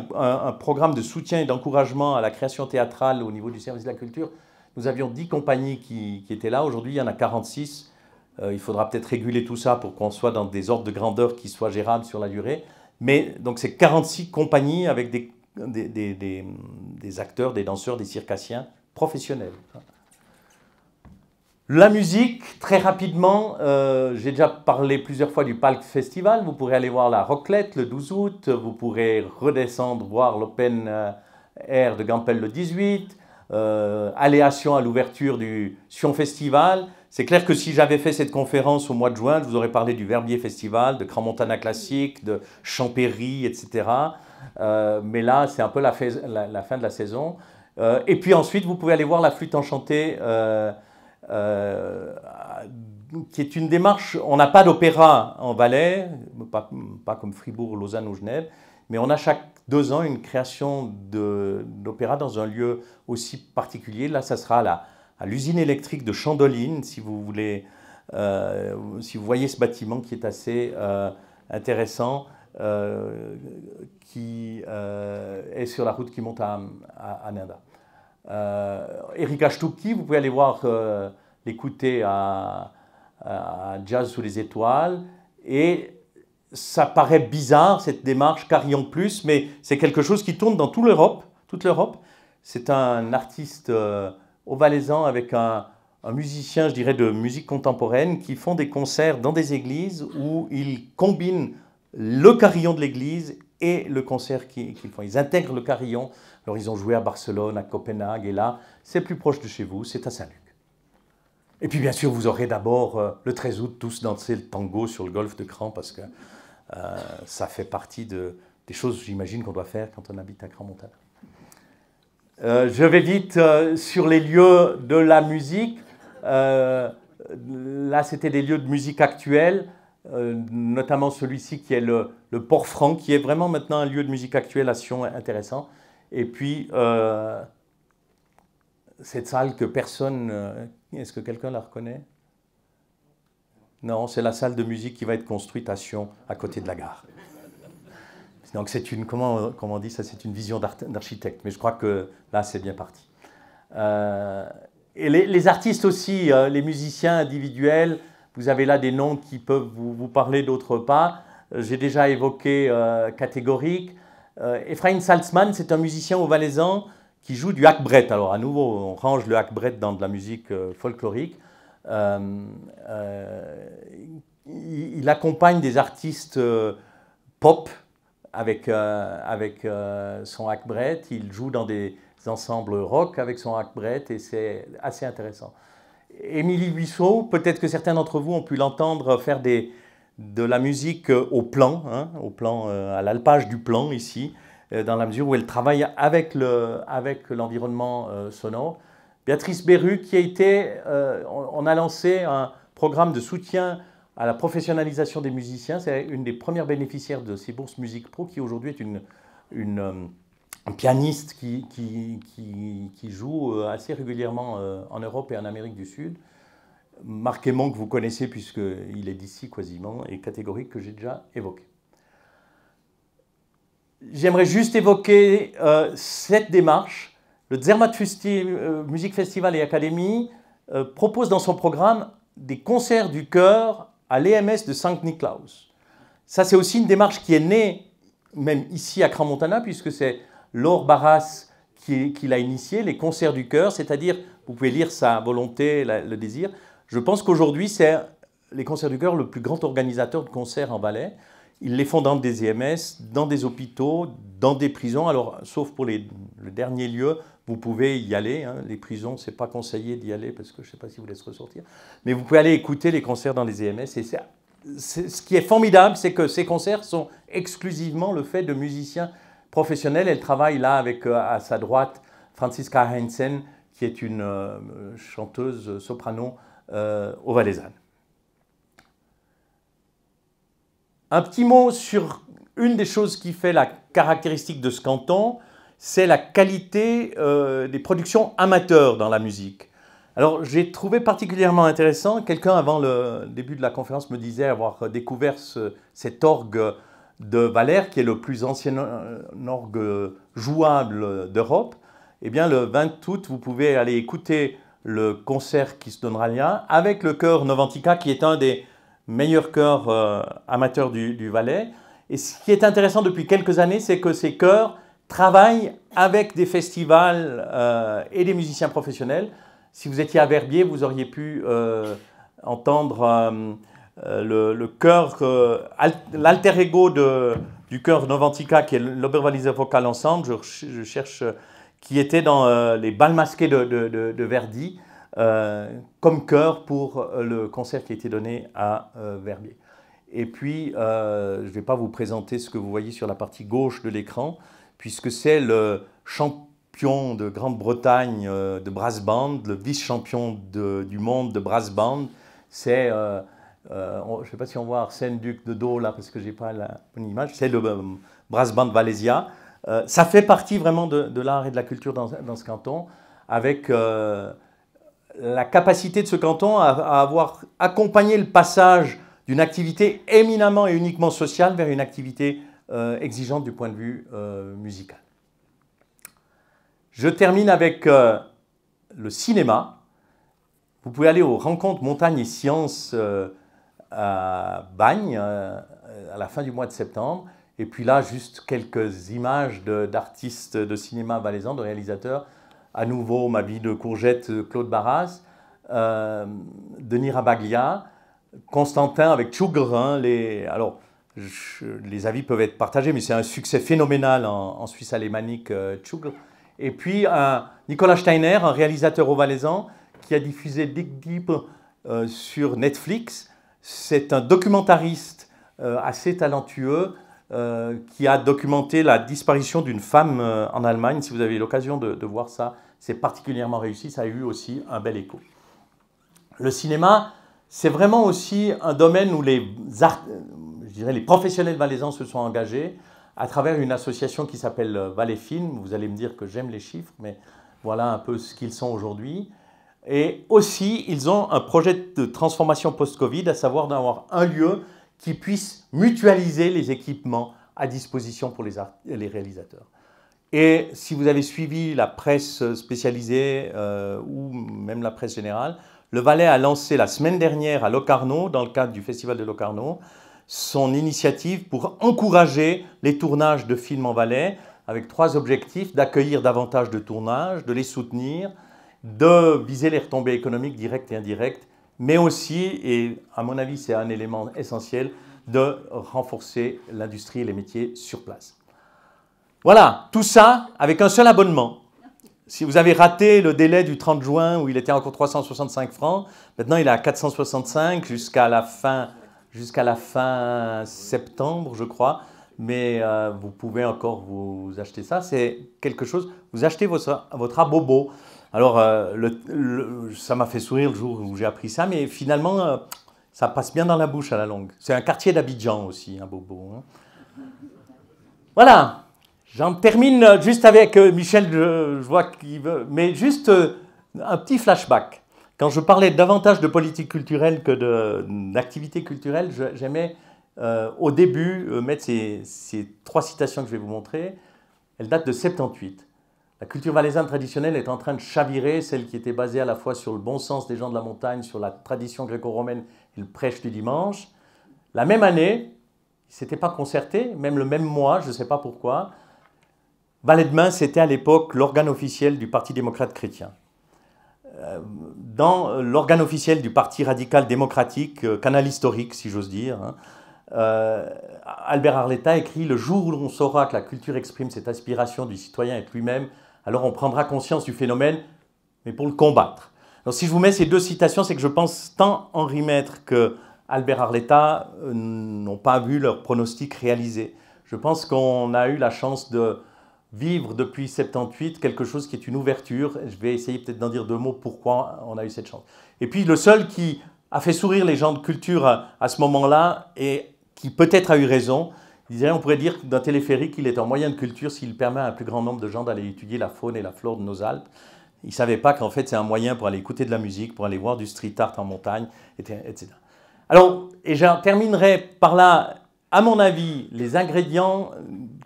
programme de soutien et d'encouragement à la création théâtrale au niveau du service de la culture. Nous avions 10 compagnies qui, étaient là. Aujourd'hui, il y en a 46. Euh, il faudra peut-être réguler tout ça pour qu'on soit dans des ordres de grandeur qui soient gérables sur la durée. Mais donc, c'est 46 compagnies avec des, des acteurs, des danseurs, des circassiens professionnels. La musique, très rapidement, euh, j'ai déjà parlé plusieurs fois du Palk Festival. Vous pourrez aller voir la Roclette le 12 août, vous pourrez redescendre voir l'Open euh, Air de Gampel le 18, euh, à l'ouverture du Sion Festival. C'est clair que si j'avais fait cette conférence au mois de juin, je vous aurais parlé du Verbier Festival, de Cramontana Classique, de Champéry, etc. Euh, mais là, c'est un peu la, fin de la saison. et puis ensuite, vous pouvez aller voir la flûte enchantée euh, qui est une démarche. On n'a pas d'opéra en Valais, pas, comme Fribourg, Lausanne ou Genève, mais on a chaque deux ans une création d'opéra dans un lieu aussi particulier. Là, ça sera à, l'usine électrique de Chandoline, si vous voulez, euh, si vous voyez ce bâtiment qui est assez euh, intéressant. qui est sur la route qui monte à, à, à Nanda. Euh, Erika Stucki, vous pouvez aller voir, euh, l'écouter à, Jazz sous les étoiles. Et ça paraît bizarre, cette démarche Carillon Plus, mais c'est quelque chose qui tourne dans toute l'Europe. Toute l'Europe. C'est un artiste euh, ovalaisan avec un, un, musicien, je dirais, de musique contemporaine qui font des concerts dans des églises où ils combinent le carillon de l'église et le concert qu'ils font. Ils intègrent le carillon. Alors, ils ont joué à Barcelone, à Copenhague, et là, c'est plus proche de chez vous, c'est à Saint-Luc. Et puis, bien sûr, vous aurez d'abord euh, le 13 août tous danser le tango sur le golfe de Cran, parce que euh, ça fait partie de, des choses, j'imagine, qu'on doit faire quand on habite à Cran-Montana. Euh, je vais vite sur les lieux de la musique. là, c'était des lieux de musique actuelle. Euh, notamment celui-ci qui est le, Port Franc, qui est vraiment maintenant un lieu de musique actuelle à Sion intéressant. Et puis, euh, cette salle que personne... Euh, est-ce que quelqu'un la reconnaît Non, c'est la salle de musique qui va être construite à Sion, à côté de la gare. Donc c'est une, comment, comment, on dit ça, c'est une vision d'architecte. Mais je crois que là, c'est bien parti. et les, artistes aussi, hein, les musiciens individuels, vous avez là des noms qui peuvent vous, vous parler d'autres pas. Euh, j'ai déjà évoqué euh, Catégorique. Euh, Ephraim Salzman, c'est un musicien au Valaisan qui joue du hackbrett. Alors à nouveau, on range le hackbrett dans de la musique euh, folklorique. Il, accompagne des artistes pop avec, avec son hackbrett. Il joue dans des ensembles rock avec son hackbrett et c'est assez intéressant. Émilie Buisson, peut-être que certains d'entre vous ont pu l'entendre faire de la musique euh, au plan, hein, au plan euh, à l'alpage du plan ici, euh, dans la mesure où elle travaille avec, le, avec l'environnement sonore. Béatrice Berru, qui a été, on, a lancé un programme de soutien à la professionnalisation des musiciens. C'est une des premières bénéficiaires de ces bourses Musique Pro, qui aujourd'hui est une, une un pianiste qui, qui, joue euh, assez régulièrement euh, en Europe et en Amérique du Sud. Marc que vous connaissez puisqu'il est d'ici quasiment, et catégorique que j'ai déjà évoqué. J'aimerais juste évoquer euh, cette démarche. Le Zermatt Music Festival et Académie propose dans son programme des concerts du chœur à l'EMS de Saint-Niklaus. Ça, c'est aussi une démarche qui est née, même ici à Cramontana, puisque c'est Laure Barras qui, l'a initié, les concerts du cœur, c'est-à-dire, vous pouvez lire sa volonté, le désir. Je pense qu'aujourd'hui, c'est les concerts du cœur le plus grand organisateur de concerts en Valais. Ils les font dans des EMS, dans des hôpitaux, dans des prisons. Alors, sauf pour les, le dernier lieu, vous pouvez y aller. Hein. Les prisons, n'est pas conseillé d'y aller parce que je ne sais pas si vous laissez ressortir. Mais vous pouvez aller écouter les concerts dans les EMS. Et ce qui est formidable, c'est que ces concerts sont exclusivement le fait de musiciens professionnelle. Elle travaille là avec euh, à sa droite Francisca Heinzen, qui est une euh, chanteuse soprano euh, au Valaisanne. Un petit mot sur une des choses qui fait la caractéristique de ce canton, c'est la qualité des productions amateurs dans la musique. Alors j'ai trouvé particulièrement intéressant, quelqu'un avant le début de la conférence me disait avoir découvert cet orgue de Valère, qui est le plus ancien euh, orgue jouable d'Europe, eh bien, le 20 août, vous pouvez aller écouter le concert qui se donnera lien avec le chœur Novantica, qui est un des meilleurs chœurs euh, amateurs du, du, Valais. Et ce qui est intéressant depuis quelques années, c'est que ces chœurs travaillent avec des festivals euh, et des musiciens professionnels. Si vous étiez à Verbier, vous auriez pu entendre euh, le, le cœur, euh, l'alter ego de, du cœur Novantica, qui est l'Oberwalliser Vocal Ensemble, je, cherche, euh, qui était dans les bals masqués de, de, Verdi, comme cœur pour le concert qui a été donné à Verbier. Et puis, je ne vais pas vous présenter ce que vous voyez sur la partie gauche de l'écran, puisque c'est le champion de Grande-Bretagne de brass band, le vice-champion du monde de brass band. C'est euh, je ne sais pas si on voit Arsène Duc de dos là, parce que je n'ai pas la bonne image. C'est le euh, brass band euh, ça fait partie vraiment de, l'art et de la culture dans, ce canton, avec la capacité de ce canton à, avoir accompagné le passage d'une activité éminemment et uniquement sociale vers une activité exigeante du point de vue musical. Je termine avec le cinéma. Vous pouvez aller aux rencontres Montagne et Sciences à Bagne euh, à la fin du mois de septembre. Et puis là, juste quelques images d'artistes de, cinéma valaisan, de réalisateurs. À nouveau, ma vie de courgette, euh, Claude Barras, euh, Denis Rabaglia, Constantin avec Tchougrin. Les, alors, les avis peuvent être partagés, mais c'est un succès phénoménal en, Suisse alémanique, euh, Et puis, Nicolas Steiner, un réalisateur au valaisan, qui a diffusé Dick Deep sur Netflix c'est un documentariste euh, assez talentueux euh, qui a documenté la disparition d'une femme euh, en Allemagne. Si vous avez l'occasion de, voir ça, c'est particulièrement réussi. Ça a eu aussi un bel écho. Le cinéma, c'est vraiment aussi un domaine où les, je dirais, les professionnels valaisans se sont engagés à travers une association qui s'appelle Valais Film. Vous allez me dire que j'aime les chiffres, mais voilà un peu ce qu'ils sont aujourd'hui. Et aussi, ils ont un projet de transformation post-Covid, à savoir d'avoir un lieu qui puisse mutualiser les équipements à disposition pour les, réalisateurs. Et si vous avez suivi la presse spécialisée euh, ou même la presse générale, le Valais a lancé la semaine dernière à Locarno, dans le cadre du Festival de Locarno, son initiative pour encourager les tournages de films en Valais avec trois objectifs, d'accueillir davantage de tournages, de les soutenir, de viser les retombées économiques directes et indirectes, mais aussi, et à mon avis c'est un élément essentiel, de renforcer l'industrie et les métiers sur place. Voilà, tout ça avec un seul abonnement. Si vous avez raté le délai du 30 juin où il était encore 365 francs, maintenant il est à 465 jusqu'à la fin, jusqu'à la fin septembre, je crois. Mais euh, vous pouvez encore vous acheter ça. C'est quelque chose. Vous achetez votre abobo. Alors, euh, ça m'a fait sourire le jour où j'ai appris ça, mais finalement, euh, ça passe bien dans la bouche à la longue. C'est un quartier d'Abidjan aussi, un hein, beau bobo. Hein. Voilà, J'en termine euh, juste avec Michel, je, vois qu'il veut, mais juste un petit flashback. Quand je parlais davantage de politique culturelle que d'activité culturelle, j'aimais au début mettre ces, ces, trois citations que je vais vous montrer. Elles datent de 78. La culture valaisanne traditionnelle est en train de chavirer, celle qui était basée à la fois sur le bon sens des gens de la montagne, sur la tradition gréco-romaine et le prêche du dimanche. La même année, ils s'étaient pas concerté, même le même mois, je ne sais pas pourquoi. Valais de main, c'était à l'époque l'organe officiel du Parti démocrate chrétien. Euh, dans euh, l'organe officiel du Parti radical démocratique, euh, canal historique si j'ose dire, hein, Albert Arletta écrit Le jour où l'on saura que la culture exprime cette aspiration du citoyen être lui-même, alors on prendra conscience du phénomène, mais pour le combattre. Alors si je vous mets ces deux citations, c'est que je pense tant Henri Maître que Albert Arletta euh, n'ont pas vu leur pronostic réalisé. Je pense qu'on a eu la chance de vivre depuis 78 quelque chose qui est une ouverture. Je vais essayer peut-être d'en dire deux mots pourquoi on a eu cette chance. Et puis le seul qui a fait sourire les gens de culture à ce moment-là et qui peut-être a eu raison, on pourrait dire d'un téléphérique il est un moyen de culture s'il permet à un plus grand nombre de gens d'aller étudier la faune et la flore de nos Alpes. Il ne savait pas qu'en fait c'est un moyen pour aller écouter de la musique, pour aller voir du street art en montagne, etc. Alors, et j'en terminerai par là, à mon avis, les ingrédients euh,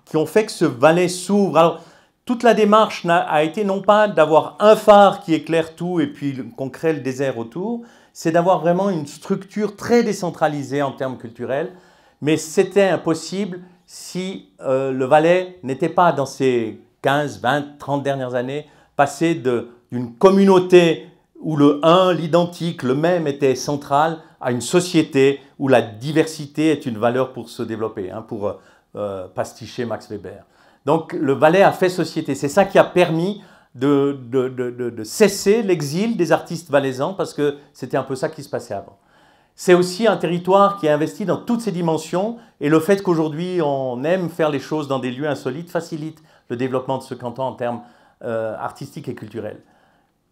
qui ont fait que ce valet s'ouvre. Alors, toute la démarche a été non pas d'avoir un phare qui éclaire tout et puis qu'on crée le désert autour, c'est d'avoir vraiment une structure très décentralisée en termes culturels, mais c'était impossible si euh, le Valais n'était pas dans ces 15, 20, 30 dernières années passé d'une communauté où le un, l'identique, le même était central, à une société où la diversité est une valeur pour se développer, hein, pour euh, pasticher Max Weber. Donc le Valais a fait société. C'est ça qui a permis de cesser l'exil des artistes valaisans parce que c'était un peu ça qui se passait avant. C'est aussi un territoire qui est investi dans toutes ses dimensions et le fait qu'aujourd'hui on aime faire les choses dans des lieux insolites facilite le développement de ce canton en termes euh, artistiques et culturels.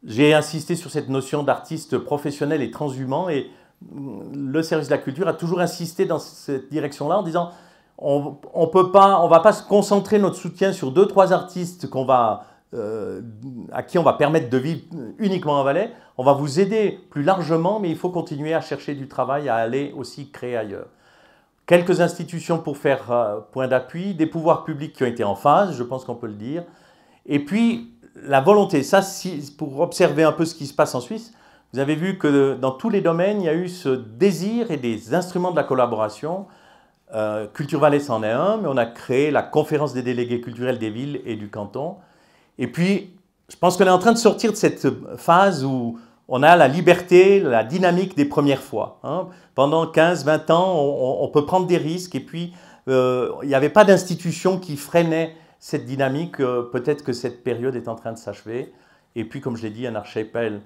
J'ai insisté sur cette notion d'artiste professionnel et transhumant et mm, le service de la culture a toujours insisté dans cette direction-là en disant on ne on, on va pas se concentrer notre soutien sur deux, trois artistes qu'on va euh, à qui on va permettre de vivre uniquement en Valais, on va vous aider plus largement, mais il faut continuer à chercher du travail, à aller aussi créer ailleurs. Quelques institutions pour faire euh, point d'appui, des pouvoirs publics qui ont été en phase, je pense qu'on peut le dire. Et puis, la volonté, ça, si, pour observer un peu ce qui se passe en Suisse, vous avez vu que dans tous les domaines, il y a eu ce désir et des instruments de la collaboration. Euh, Culture Valais, c'en est un, mais on a créé la conférence des délégués culturels des villes et du canton. Et puis, je pense qu'on est en train de sortir de cette phase où on a la liberté, la dynamique des premières fois. Hein. Pendant 15-20 ans, on, peut prendre des risques et puis euh, il n'y avait pas d'institution qui freinait cette dynamique. Euh, peut-être que cette période est en train de s'achever. Et puis, comme je l'ai dit, un archipel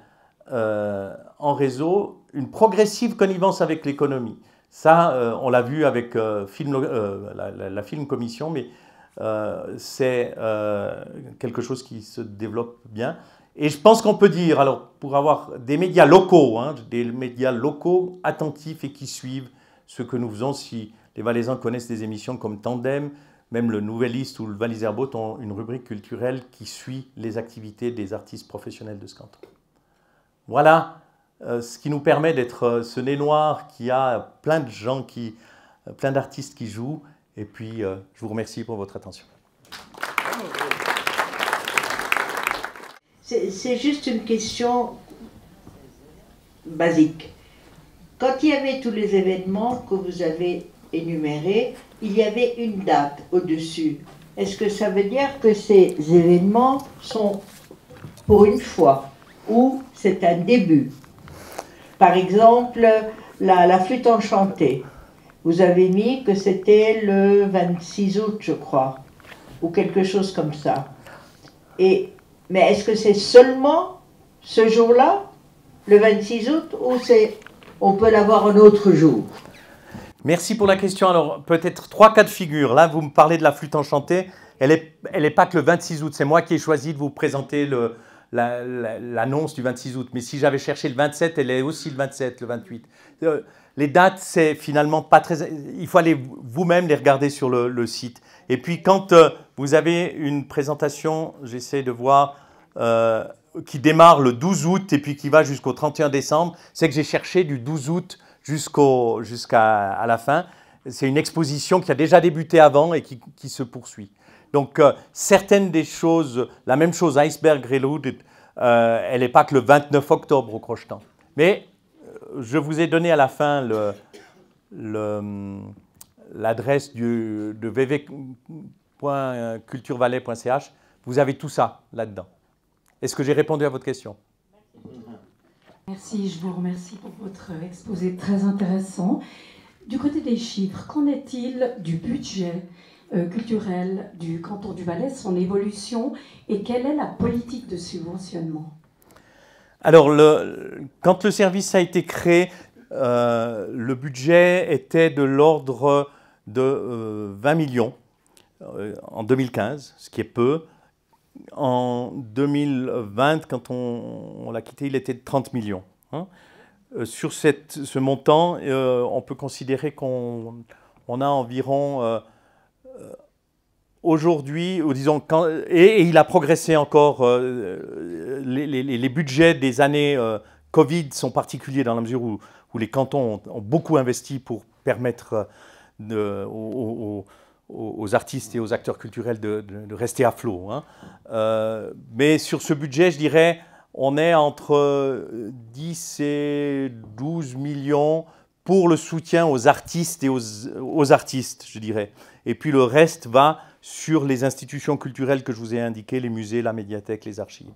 euh, en réseau, une progressive connivence avec l'économie. Ça, on l'a vu avec la, la Film Commission, mais euh, c'est euh, quelque chose qui se développe bien. Et je pense qu'on peut dire, alors pour avoir des médias locaux, hein, des médias locaux attentifs et qui suivent ce que nous faisons, si les Valaisans connaissent des émissions comme Tandem, même le Nouvelliste ou le Valaiserbot ont une rubrique culturelle qui suit les activités des artistes professionnels de ce canton. Voilà euh, ce qui nous permet d'être ce nez noir qui a plein de gens, plein d'artistes qui jouent et puis, euh, je vous remercie pour votre attention. C'est juste une question basique. Quand il y avait tous les événements que vous avez énumérés, il y avait une date au-dessus. Est-ce que ça veut dire que ces événements sont pour une fois ou c'est un début Par exemple, la flûte enchantée. Vous avez mis que c'était le 26 août, je crois, ou quelque chose comme ça. Et, mais est-ce que c'est seulement ce jour-là, le 26 août, ou c'est, on peut l'avoir un autre jour Merci pour la question. Alors, peut-être trois cas de figure. Là, vous me parlez de la flûte enchantée. Elle n'est elle est pas que le 26 août. C'est moi qui ai choisi de vous présenter l'annonce du 26 août. Mais si j'avais cherché le 27, elle est aussi le 27, le 28. Les dates, c'est finalement pas très. Il faut aller vous-même les regarder sur le, site. Et puis quand euh, vous avez une présentation, j'essaie de voir, euh, qui démarre le 12 août et puis qui va jusqu'au 31 décembre, c'est que j'ai cherché du 12 août jusqu'à la fin. C'est une exposition qui a déjà débuté avant et qui, se poursuit. Donc euh, certaines des choses, la même chose, Iceberg Reloaded, elle n'est pas que le 29 octobre au crochetant. Mais je vous ai donné à la fin l'adresse le, de vv.culturevalais.ch. Vous avez tout ça là-dedans. Est-ce que j'ai répondu à votre question Merci, je vous remercie pour votre exposé très intéressant. Du côté des chiffres, qu'en est-il du budget euh, culturel du canton du Valais, son évolution et quelle est la politique de subventionnement alors, le, quand le service a été créé, euh, le budget était de l'ordre de 20 euh, millions euh, en 2015, ce qui est peu. En 2020, quand on, l'a quitté, il était de 30 millions. Hein. sur ce montant, on peut considérer qu'on a environ aujourd'hui, disons, quand, et, il a progressé encore. Euh, les, budgets des années euh, Covid sont particuliers dans la mesure où, les cantons ont, beaucoup investi pour permettre euh, aux, artistes et aux acteurs culturels de, rester à flot. Hein. mais sur ce budget, je dirais, on est entre 10 et 12 millions pour le soutien aux artistes et aux artistes, je dirais. Et puis le reste va sur les institutions culturelles que je vous ai indiquées, les musées, la médiathèque, les archives.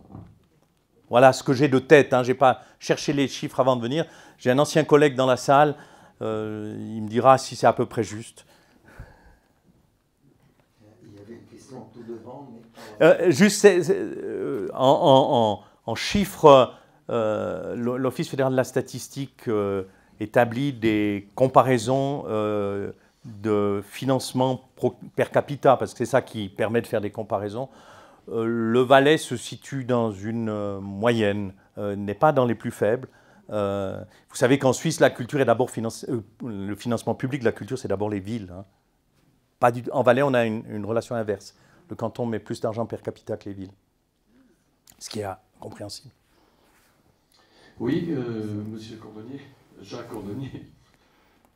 Voilà ce que j'ai de tête, hein. je n'ai pas cherché les chiffres avant de venir. J'ai un ancien collègue dans la salle, euh, il me dira si c'est à peu près juste. Il y avait une question tout devant. Euh, juste euh, en, en, chiffres, l'Office fédéral de la statistique établit des comparaisons de financement per capita, parce que c'est ça qui permet de faire des comparaisons, euh, le Valais se situe dans une euh, moyenne, euh, n'est pas dans les plus faibles. vous savez qu'en Suisse, la culture est d'abord le financement public de la culture, c'est d'abord les villes. Hein. Pas du, en Valais, on a une, relation inverse. Le canton met plus d'argent per capita que les villes, ce qui est compréhensible. Oui, euh, monsieur Cordonnier, Jacques Cordonnier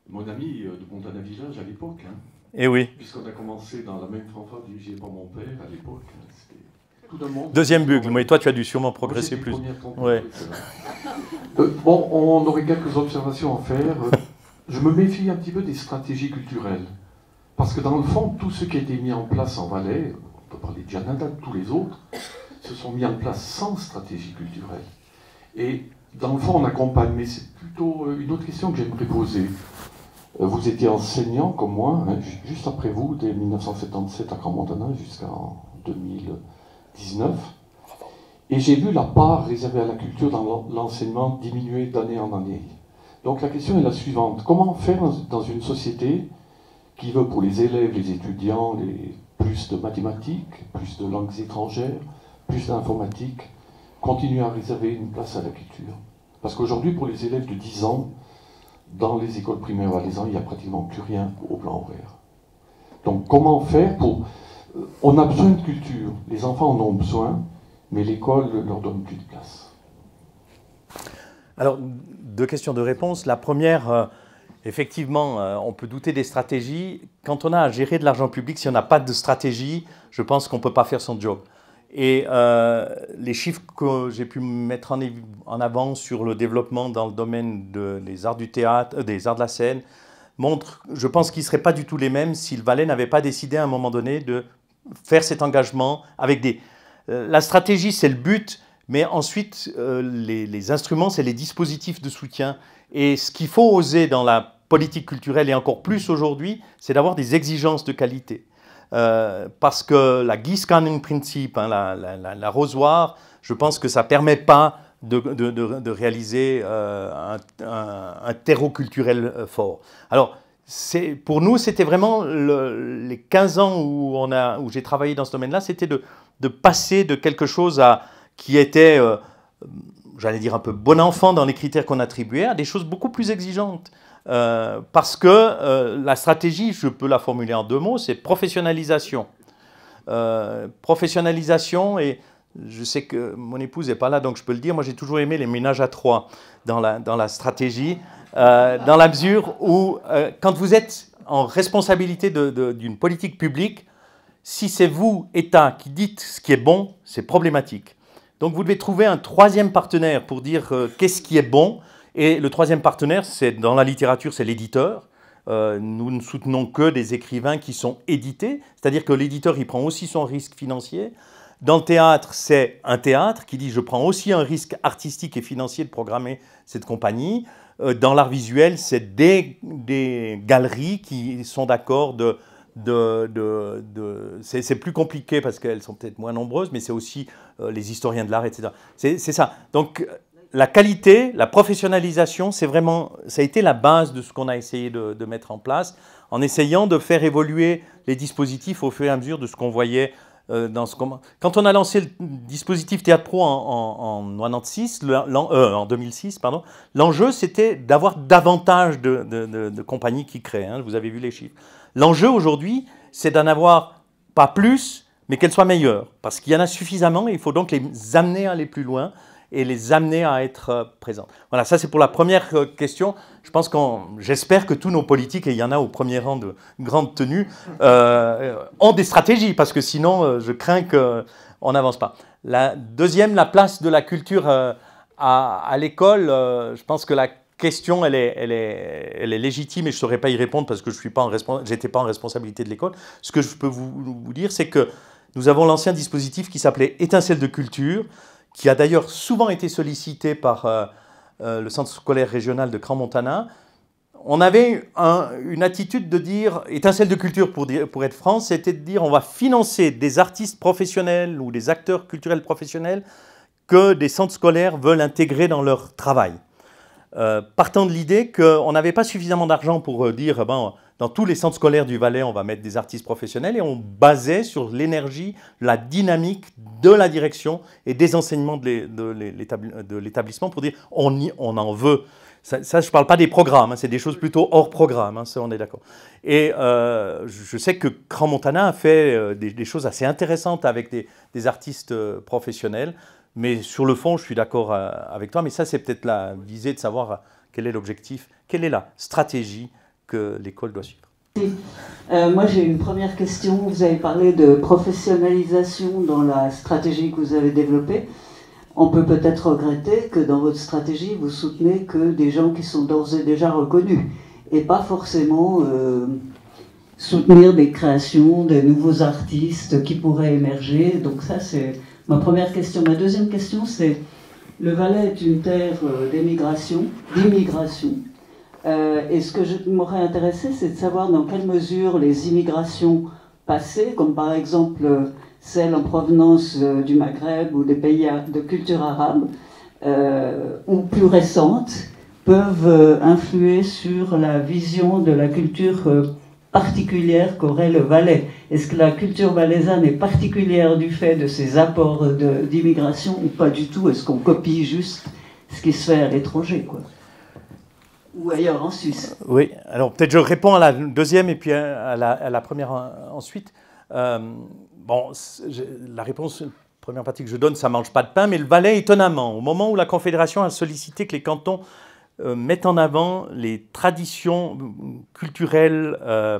mon ami euh, de Montana Village à l'époque. Et hein. eh oui. Puisqu'on a commencé dans la même fanfare dirigée par mon père à l'époque. Hein, tout le monde. Deuxième bugle, et toi tu as dû sûrement progresser plus. Ouais. Euh. Euh, bon, on aurait quelques observations à faire. Je me méfie un petit peu des stratégies culturelles. Parce que dans le fond, tout ce qui a été mis en place en Valais, on peut parler de Janada, de tous les autres, se sont mis en place sans stratégie culturelle. Et dans le fond, on accompagne. Mais c'est plutôt une autre question que j'aimerais poser. Vous étiez enseignant comme moi, hein, juste après vous, dès 1977 à grand jusqu'en 2019. Et j'ai vu la part réservée à la culture dans l'enseignement diminuer d'année en année. Donc la question est la suivante. Comment faire dans une société qui veut pour les élèves, les étudiants, plus de mathématiques, plus de langues étrangères, plus d'informatique, continuer à réserver une place à la culture Parce qu'aujourd'hui, pour les élèves de 10 ans, dans les écoles primaires il n'y a pratiquement plus rien au plan horaire. Donc comment faire pour... Euh, on a besoin de culture, les enfants en ont besoin, mais l'école ne leur donne plus de place. Alors, deux questions de réponse. La première, euh, effectivement, euh, on peut douter des stratégies. Quand on a à gérer de l'argent public, si on n'a pas de stratégie, je pense qu'on ne peut pas faire son job. Et euh, les chiffres que j'ai pu mettre en, avant sur le développement dans le domaine des arts du théâtre, euh, des arts de la scène, montrent, je pense qu'ils ne seraient pas du tout les mêmes si le Valais n'avait pas décidé à un moment donné de faire cet engagement avec des... Euh, la stratégie, c'est le but, mais ensuite, les instruments, c'est les dispositifs de soutien. Et ce qu'il faut oser dans la politique culturelle, et encore plus aujourd'hui, c'est d'avoir des exigences de qualité. Euh, parce que la Guy Principe, l'arrosoir, hein, la, la, je pense que ça ne permet pas de, réaliser euh, un, terreau culturel euh, fort. Alors, pour nous, c'était vraiment les 15 ans où, j'ai travaillé dans ce domaine-là, c'était de, passer de quelque chose qui était, j'allais dire, un peu bon enfant dans les critères qu'on attribuait, à des choses beaucoup plus exigeantes. Euh, parce que euh, la stratégie, je peux la formuler en deux mots, c'est professionnalisation. Euh, professionnalisation et je sais que mon épouse n'est pas là, donc je peux le dire, moi j'ai toujours aimé les ménages à trois dans la, dans la stratégie, dans la mesure où quand vous êtes en responsabilité d'une politique publique, si c'est vous, État, qui dites ce qui est bon, c'est problématique. Donc vous devez trouver un troisième partenaire pour dire qu'est-ce qui est bon, et le troisième partenaire, c'est dans la littérature, c'est l'éditeur. Euh, nous ne soutenons que des écrivains qui sont édités, c'est-à-dire que l'éditeur, il prend aussi son risque financier. Dans le théâtre, c'est un théâtre qui dit je prends aussi un risque artistique et financier de programmer cette compagnie. Euh, dans l'art visuel, c'est des, galeries qui sont d'accord de... de, c'est plus compliqué parce qu'elles sont peut-être moins nombreuses, mais c'est aussi euh, les historiens de l'art, etc. C'est ça. Donc la qualité, la professionnalisation, c'est vraiment, ça a été la base de ce qu'on a essayé de, mettre en place, en essayant de faire évoluer les dispositifs au fur et à mesure de ce qu'on voyait euh, dans ce Quand on a lancé le dispositif Théâtre Pro en, 96, 2006, euh, pardon, l'enjeu c'était d'avoir davantage de, compagnies qui créent. Hein, vous avez vu les chiffres. L'enjeu aujourd'hui, c'est d'en avoir pas plus, mais qu'elles soient meilleures, parce qu'il y en a suffisamment et il faut donc les amener à aller plus loin et les amener à être euh, présents. Voilà, ça c'est pour la première euh, question. Je pense qu'on, j'espère que tous nos politiques, et il y en a au premier rang de grande tenue, euh, ont des stratégies, parce que sinon je crains qu'on n'avance pas. La deuxième, la place de la culture à, l'école. je pense que la question, elle est, elle est, elle est légitime et je ne saurais pas y répondre parce que je n'étais pas en responsabilité de l'école. Ce que je peux vous, dire, c'est que nous avons l'ancien dispositif qui s'appelait Étincelle de culture qui a d'ailleurs souvent été sollicité par euh, euh, le centre scolaire régional de Grand-Montana, on avait une attitude de dire, étincelle de culture pour, pour être France, c'était de dire on va financer des artistes professionnels ou des acteurs culturels professionnels que des centres scolaires veulent intégrer dans leur travail. Euh, partant de l'idée qu'on n'avait pas suffisamment d'argent pour euh, dire, ben, dans tous les centres scolaires du Valais, on va mettre des artistes professionnels, et on basait sur l'énergie, la dynamique de la direction et des enseignements de l'établissement pour dire, on, en veut. Ça, je ne parle pas des programmes, hein, c'est des choses plutôt hors programme, hein, ça on est d'accord. Et euh, je sais que Grand Montana a fait des, choses assez intéressantes avec des, artistes professionnels. Mais sur le fond, je suis d'accord euh, avec toi, mais ça, c'est peut-être la visée de savoir euh, quel est l'objectif, quelle est la stratégie que l'école doit suivre. Euh, moi, j'ai une première question. Vous avez parlé de professionnalisation dans la stratégie que vous avez développée. On peut peut-être regretter que dans votre stratégie, vous soutenez que des gens qui sont d'ores et déjà reconnus et pas forcément soutenir des créations, des nouveaux artistes qui pourraient émerger. Donc ça, c'est Ma première question. Ma deuxième question, c'est le Valais est une terre euh, d'émigration, d'immigration. Euh, et ce que je m'aurais intéressé, c'est de savoir dans quelle mesure les immigrations passées, comme par exemple euh, celles en provenance du Maghreb ou des pays de culture arabe, ou plus récentes, peuvent influer sur la vision de la culture particulière qu'aurait le Valais. Est-ce que la culture valaisanne est particulière du fait de ses apports d'immigration ou pas du tout Est-ce qu'on copie juste ce qui se fait à l'étranger quoi ou ailleurs en Suisse. Oui, alors peut-être je réponds à la deuxième et puis à la, première ensuite. Euh, bon, la réponse, la première partie que je donne, ça mange pas de pain, mais le Valais, étonnamment, au moment où la Confédération a sollicité que les cantons euh, mettent en avant les traditions culturelles euh,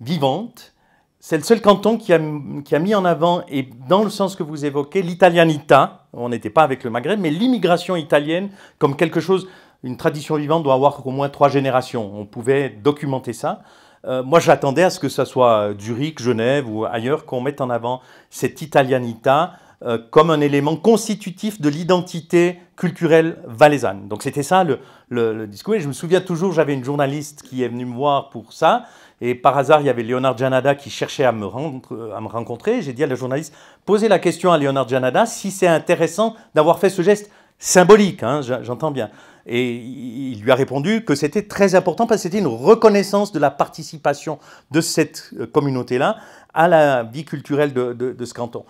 vivantes. C'est le seul canton qui a, mis en avant, et dans le sens que vous évoquez, l'italianita, on n'était pas avec le Maghreb, mais l'immigration italienne comme quelque chose, une tradition vivante doit avoir au moins trois générations. On pouvait documenter ça. Euh, moi, j'attendais à ce que ce soit Zurich, Genève ou ailleurs qu'on mette en avant cette italianita euh, comme un élément constitutif de l'identité culturelle valaisanne. Donc c'était ça le, discours. Et je me souviens toujours, j'avais une journaliste qui est venue me voir pour ça. Et par hasard, il y avait Leonard Janada qui cherchait à me, rencontrer. J'ai dit à la journaliste, posez la question à Leonard Janada si c'est intéressant d'avoir fait ce geste symbolique, hein, j'entends bien. Et il lui a répondu que c'était très important parce que c'était une reconnaissance de la participation de cette euh, communauté-là à la vie culturelle de, de ce canton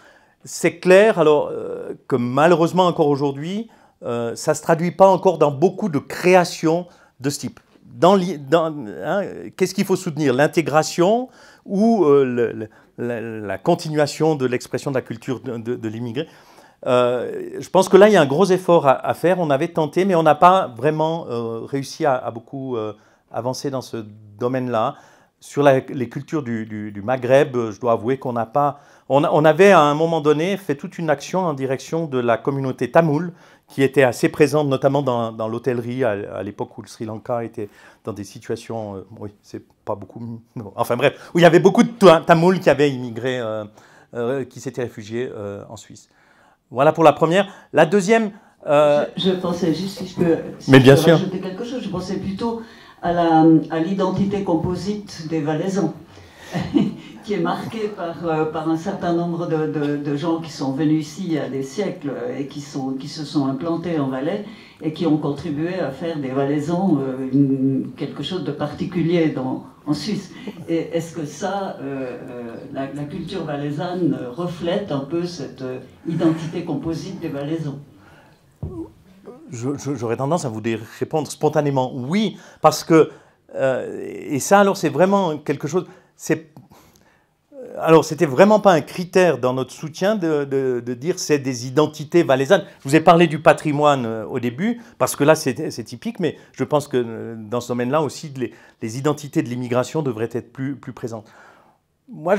c'est clair alors euh, que malheureusement encore aujourd'hui, euh, ça ne se traduit pas encore dans beaucoup de créations de ce type. Dans, dans, hein, Qu'est-ce qu'il faut soutenir L'intégration ou euh, la, continuation de l'expression de la culture de, l'immigré je pense que là, il y a un gros effort à, faire. On avait tenté, mais on n'a pas vraiment réussi à, beaucoup avancer dans ce domaine-là. Sur les cultures du, Maghreb, je dois avouer qu'on n'a pas on, avait à un moment donné fait toute une action en direction de la communauté tamoule, qui était assez présente, notamment dans, l'hôtellerie, à, l'époque où le Sri Lanka était dans des situations, euh, oui, c'est pas beaucoup, enfin bref, où il y avait beaucoup de tamouls qui avaient immigré, euh, euh, qui s'étaient réfugiés en Suisse. Voilà pour la première. La deuxième... Je, pensais juste, si je peux, Mais bien sûr. quelque chose, je pensais plutôt à l'identité composite des Valaisans. qui est marqué par, euh, par un certain nombre de, de, gens qui sont venus ici il y a des siècles et qui, sont, qui se sont implantés en Valais et qui ont contribué à faire des Valaisans euh, quelque chose de particulier dans, en Suisse. Et est-ce que ça, euh, la, culture valaisanne reflète un peu cette identité composite des Valaisans J'aurais tendance à vous répondre spontanément oui, parce que, et ça alors c'est vraiment quelque chose, c'est alors, c'était vraiment pas un critère dans notre soutien de, de, de dire c'est des identités valaisannes. Je vous ai parlé du patrimoine euh, au début, parce que là, c'est typique, mais je pense que euh, dans ce domaine-là aussi, les, les, identités de l'immigration devraient être plus, plus présentes. Moi,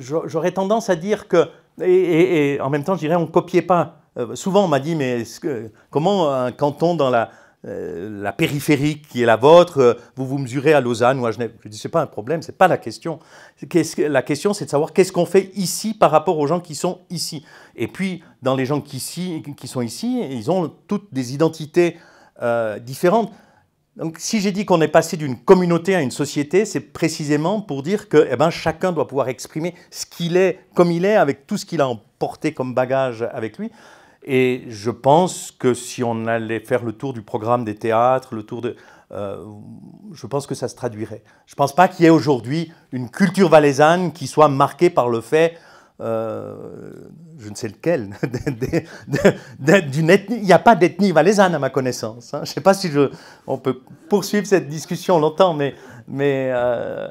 j'aurais tendance à dire que, et, en même temps, je dirais, on ne copiait pas. Euh, souvent, on m'a dit, mais que, comment un canton dans la euh, la périphérie qui est la vôtre, euh, vous vous mesurez à Lausanne ou à Genève. Je dis, n'est pas un problème, n'est pas la question. la question, c'est de savoir qu'est-ce qu'on fait ici par rapport aux gens qui sont ici. Et puis, dans les gens qui, sont ici, ils ont toutes des identités euh, différentes. Donc, si j'ai dit qu'on est passé d'une communauté à une société, c'est précisément pour dire que eh ben, chacun doit pouvoir exprimer ce qu'il est, comme il est, avec tout ce qu'il a emporté comme bagage avec lui. Et je pense que si on allait faire le tour du programme des théâtres, le tour de... Euh, je pense que ça se traduirait. Je ne pense pas qu'il y ait aujourd'hui une culture valaisanne qui soit marquée par le fait, euh, je ne sais lequel, d'une Il n'y a pas d'ethnie valaisanne à ma connaissance. Hein. Je ne sais pas si on peut poursuivre cette discussion longtemps, mais, euh,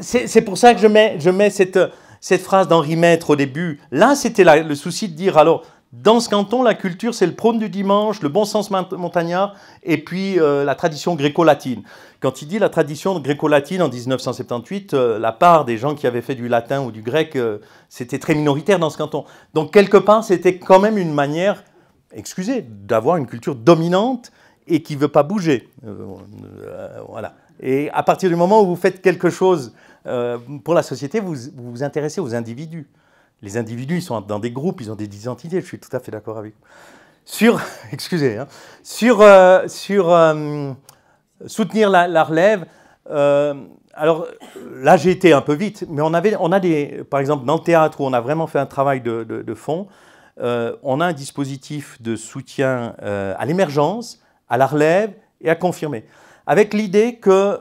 c'est pour ça que je mets, cette, cette phrase d'Henri Maître au début. Là, c'était le souci de dire alors dans ce canton, la culture, c'est le prône du dimanche, le bon sens montagnard et puis euh, la tradition gréco-latine. Quand il dit la tradition gréco-latine en 1978, euh, la part des gens qui avaient fait du latin ou du grec, euh, c'était très minoritaire dans ce canton. Donc quelque part, c'était quand même une manière, excusez, d'avoir une culture dominante et qui ne veut pas bouger. voilà. Et à partir du moment où vous faites quelque chose pour la société, vous, vous intéressez aux individus les individus, ils sont dans des groupes, ils ont des identités, je suis tout à fait d'accord avec vous. Sur, excusez, hein, sur, euh, sur euh, soutenir la, relève, euh, alors là j'ai été un peu vite, mais on, avait, on a des, par exemple dans le théâtre où on a vraiment fait un travail de, de fond, on a un dispositif de soutien à l'émergence, à la relève et à confirmer. Avec l'idée que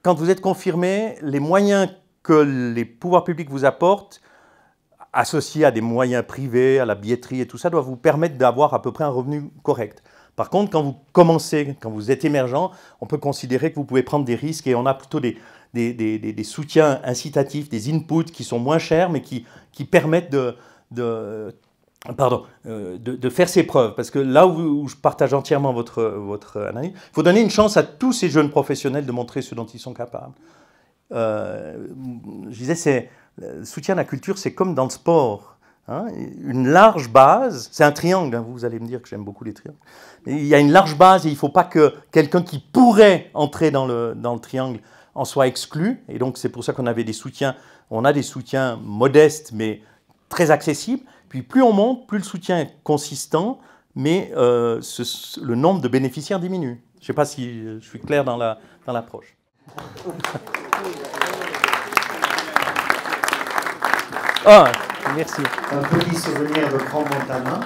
quand vous êtes confirmé, les moyens que les pouvoirs publics vous apportent, associé à des moyens privés, à la billetterie et tout ça, doit vous permettre d'avoir à peu près un revenu correct. Par contre, quand vous commencez, quand vous êtes émergent, on peut considérer que vous pouvez prendre des risques et on a plutôt des, des, soutiens incitatifs, des inputs qui sont moins chers mais qui, qui permettent de, de pardon, euh, de, faire ses preuves. Parce que là où, je partage entièrement votre, votre analyse, il faut donner une chance à tous ces jeunes professionnels de montrer ce dont ils sont capables. Euh, je disais, c'est le soutien à la culture, c'est comme dans le sport. Hein. une large base, c'est un triangle, hein, vous allez me dire que j'aime beaucoup les triangles, il y a une large base et il ne faut pas que quelqu'un qui pourrait entrer dans le, triangle en soit exclu. Et donc c'est pour ça qu'on avait des soutiens, on a des soutiens modestes mais très accessibles. Puis plus on monte, plus le soutien est consistant, mais euh, le nombre de bénéficiaires diminue. Je ne sais pas si euh, je suis clair dans l'approche. La, Ah, merci. Un petit souvenir de Grand Montana,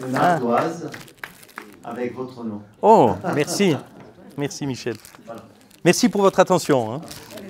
de ah. Nardoise, avec votre nom. Oh, merci. merci Michel. Voilà. Merci pour votre attention. Hein.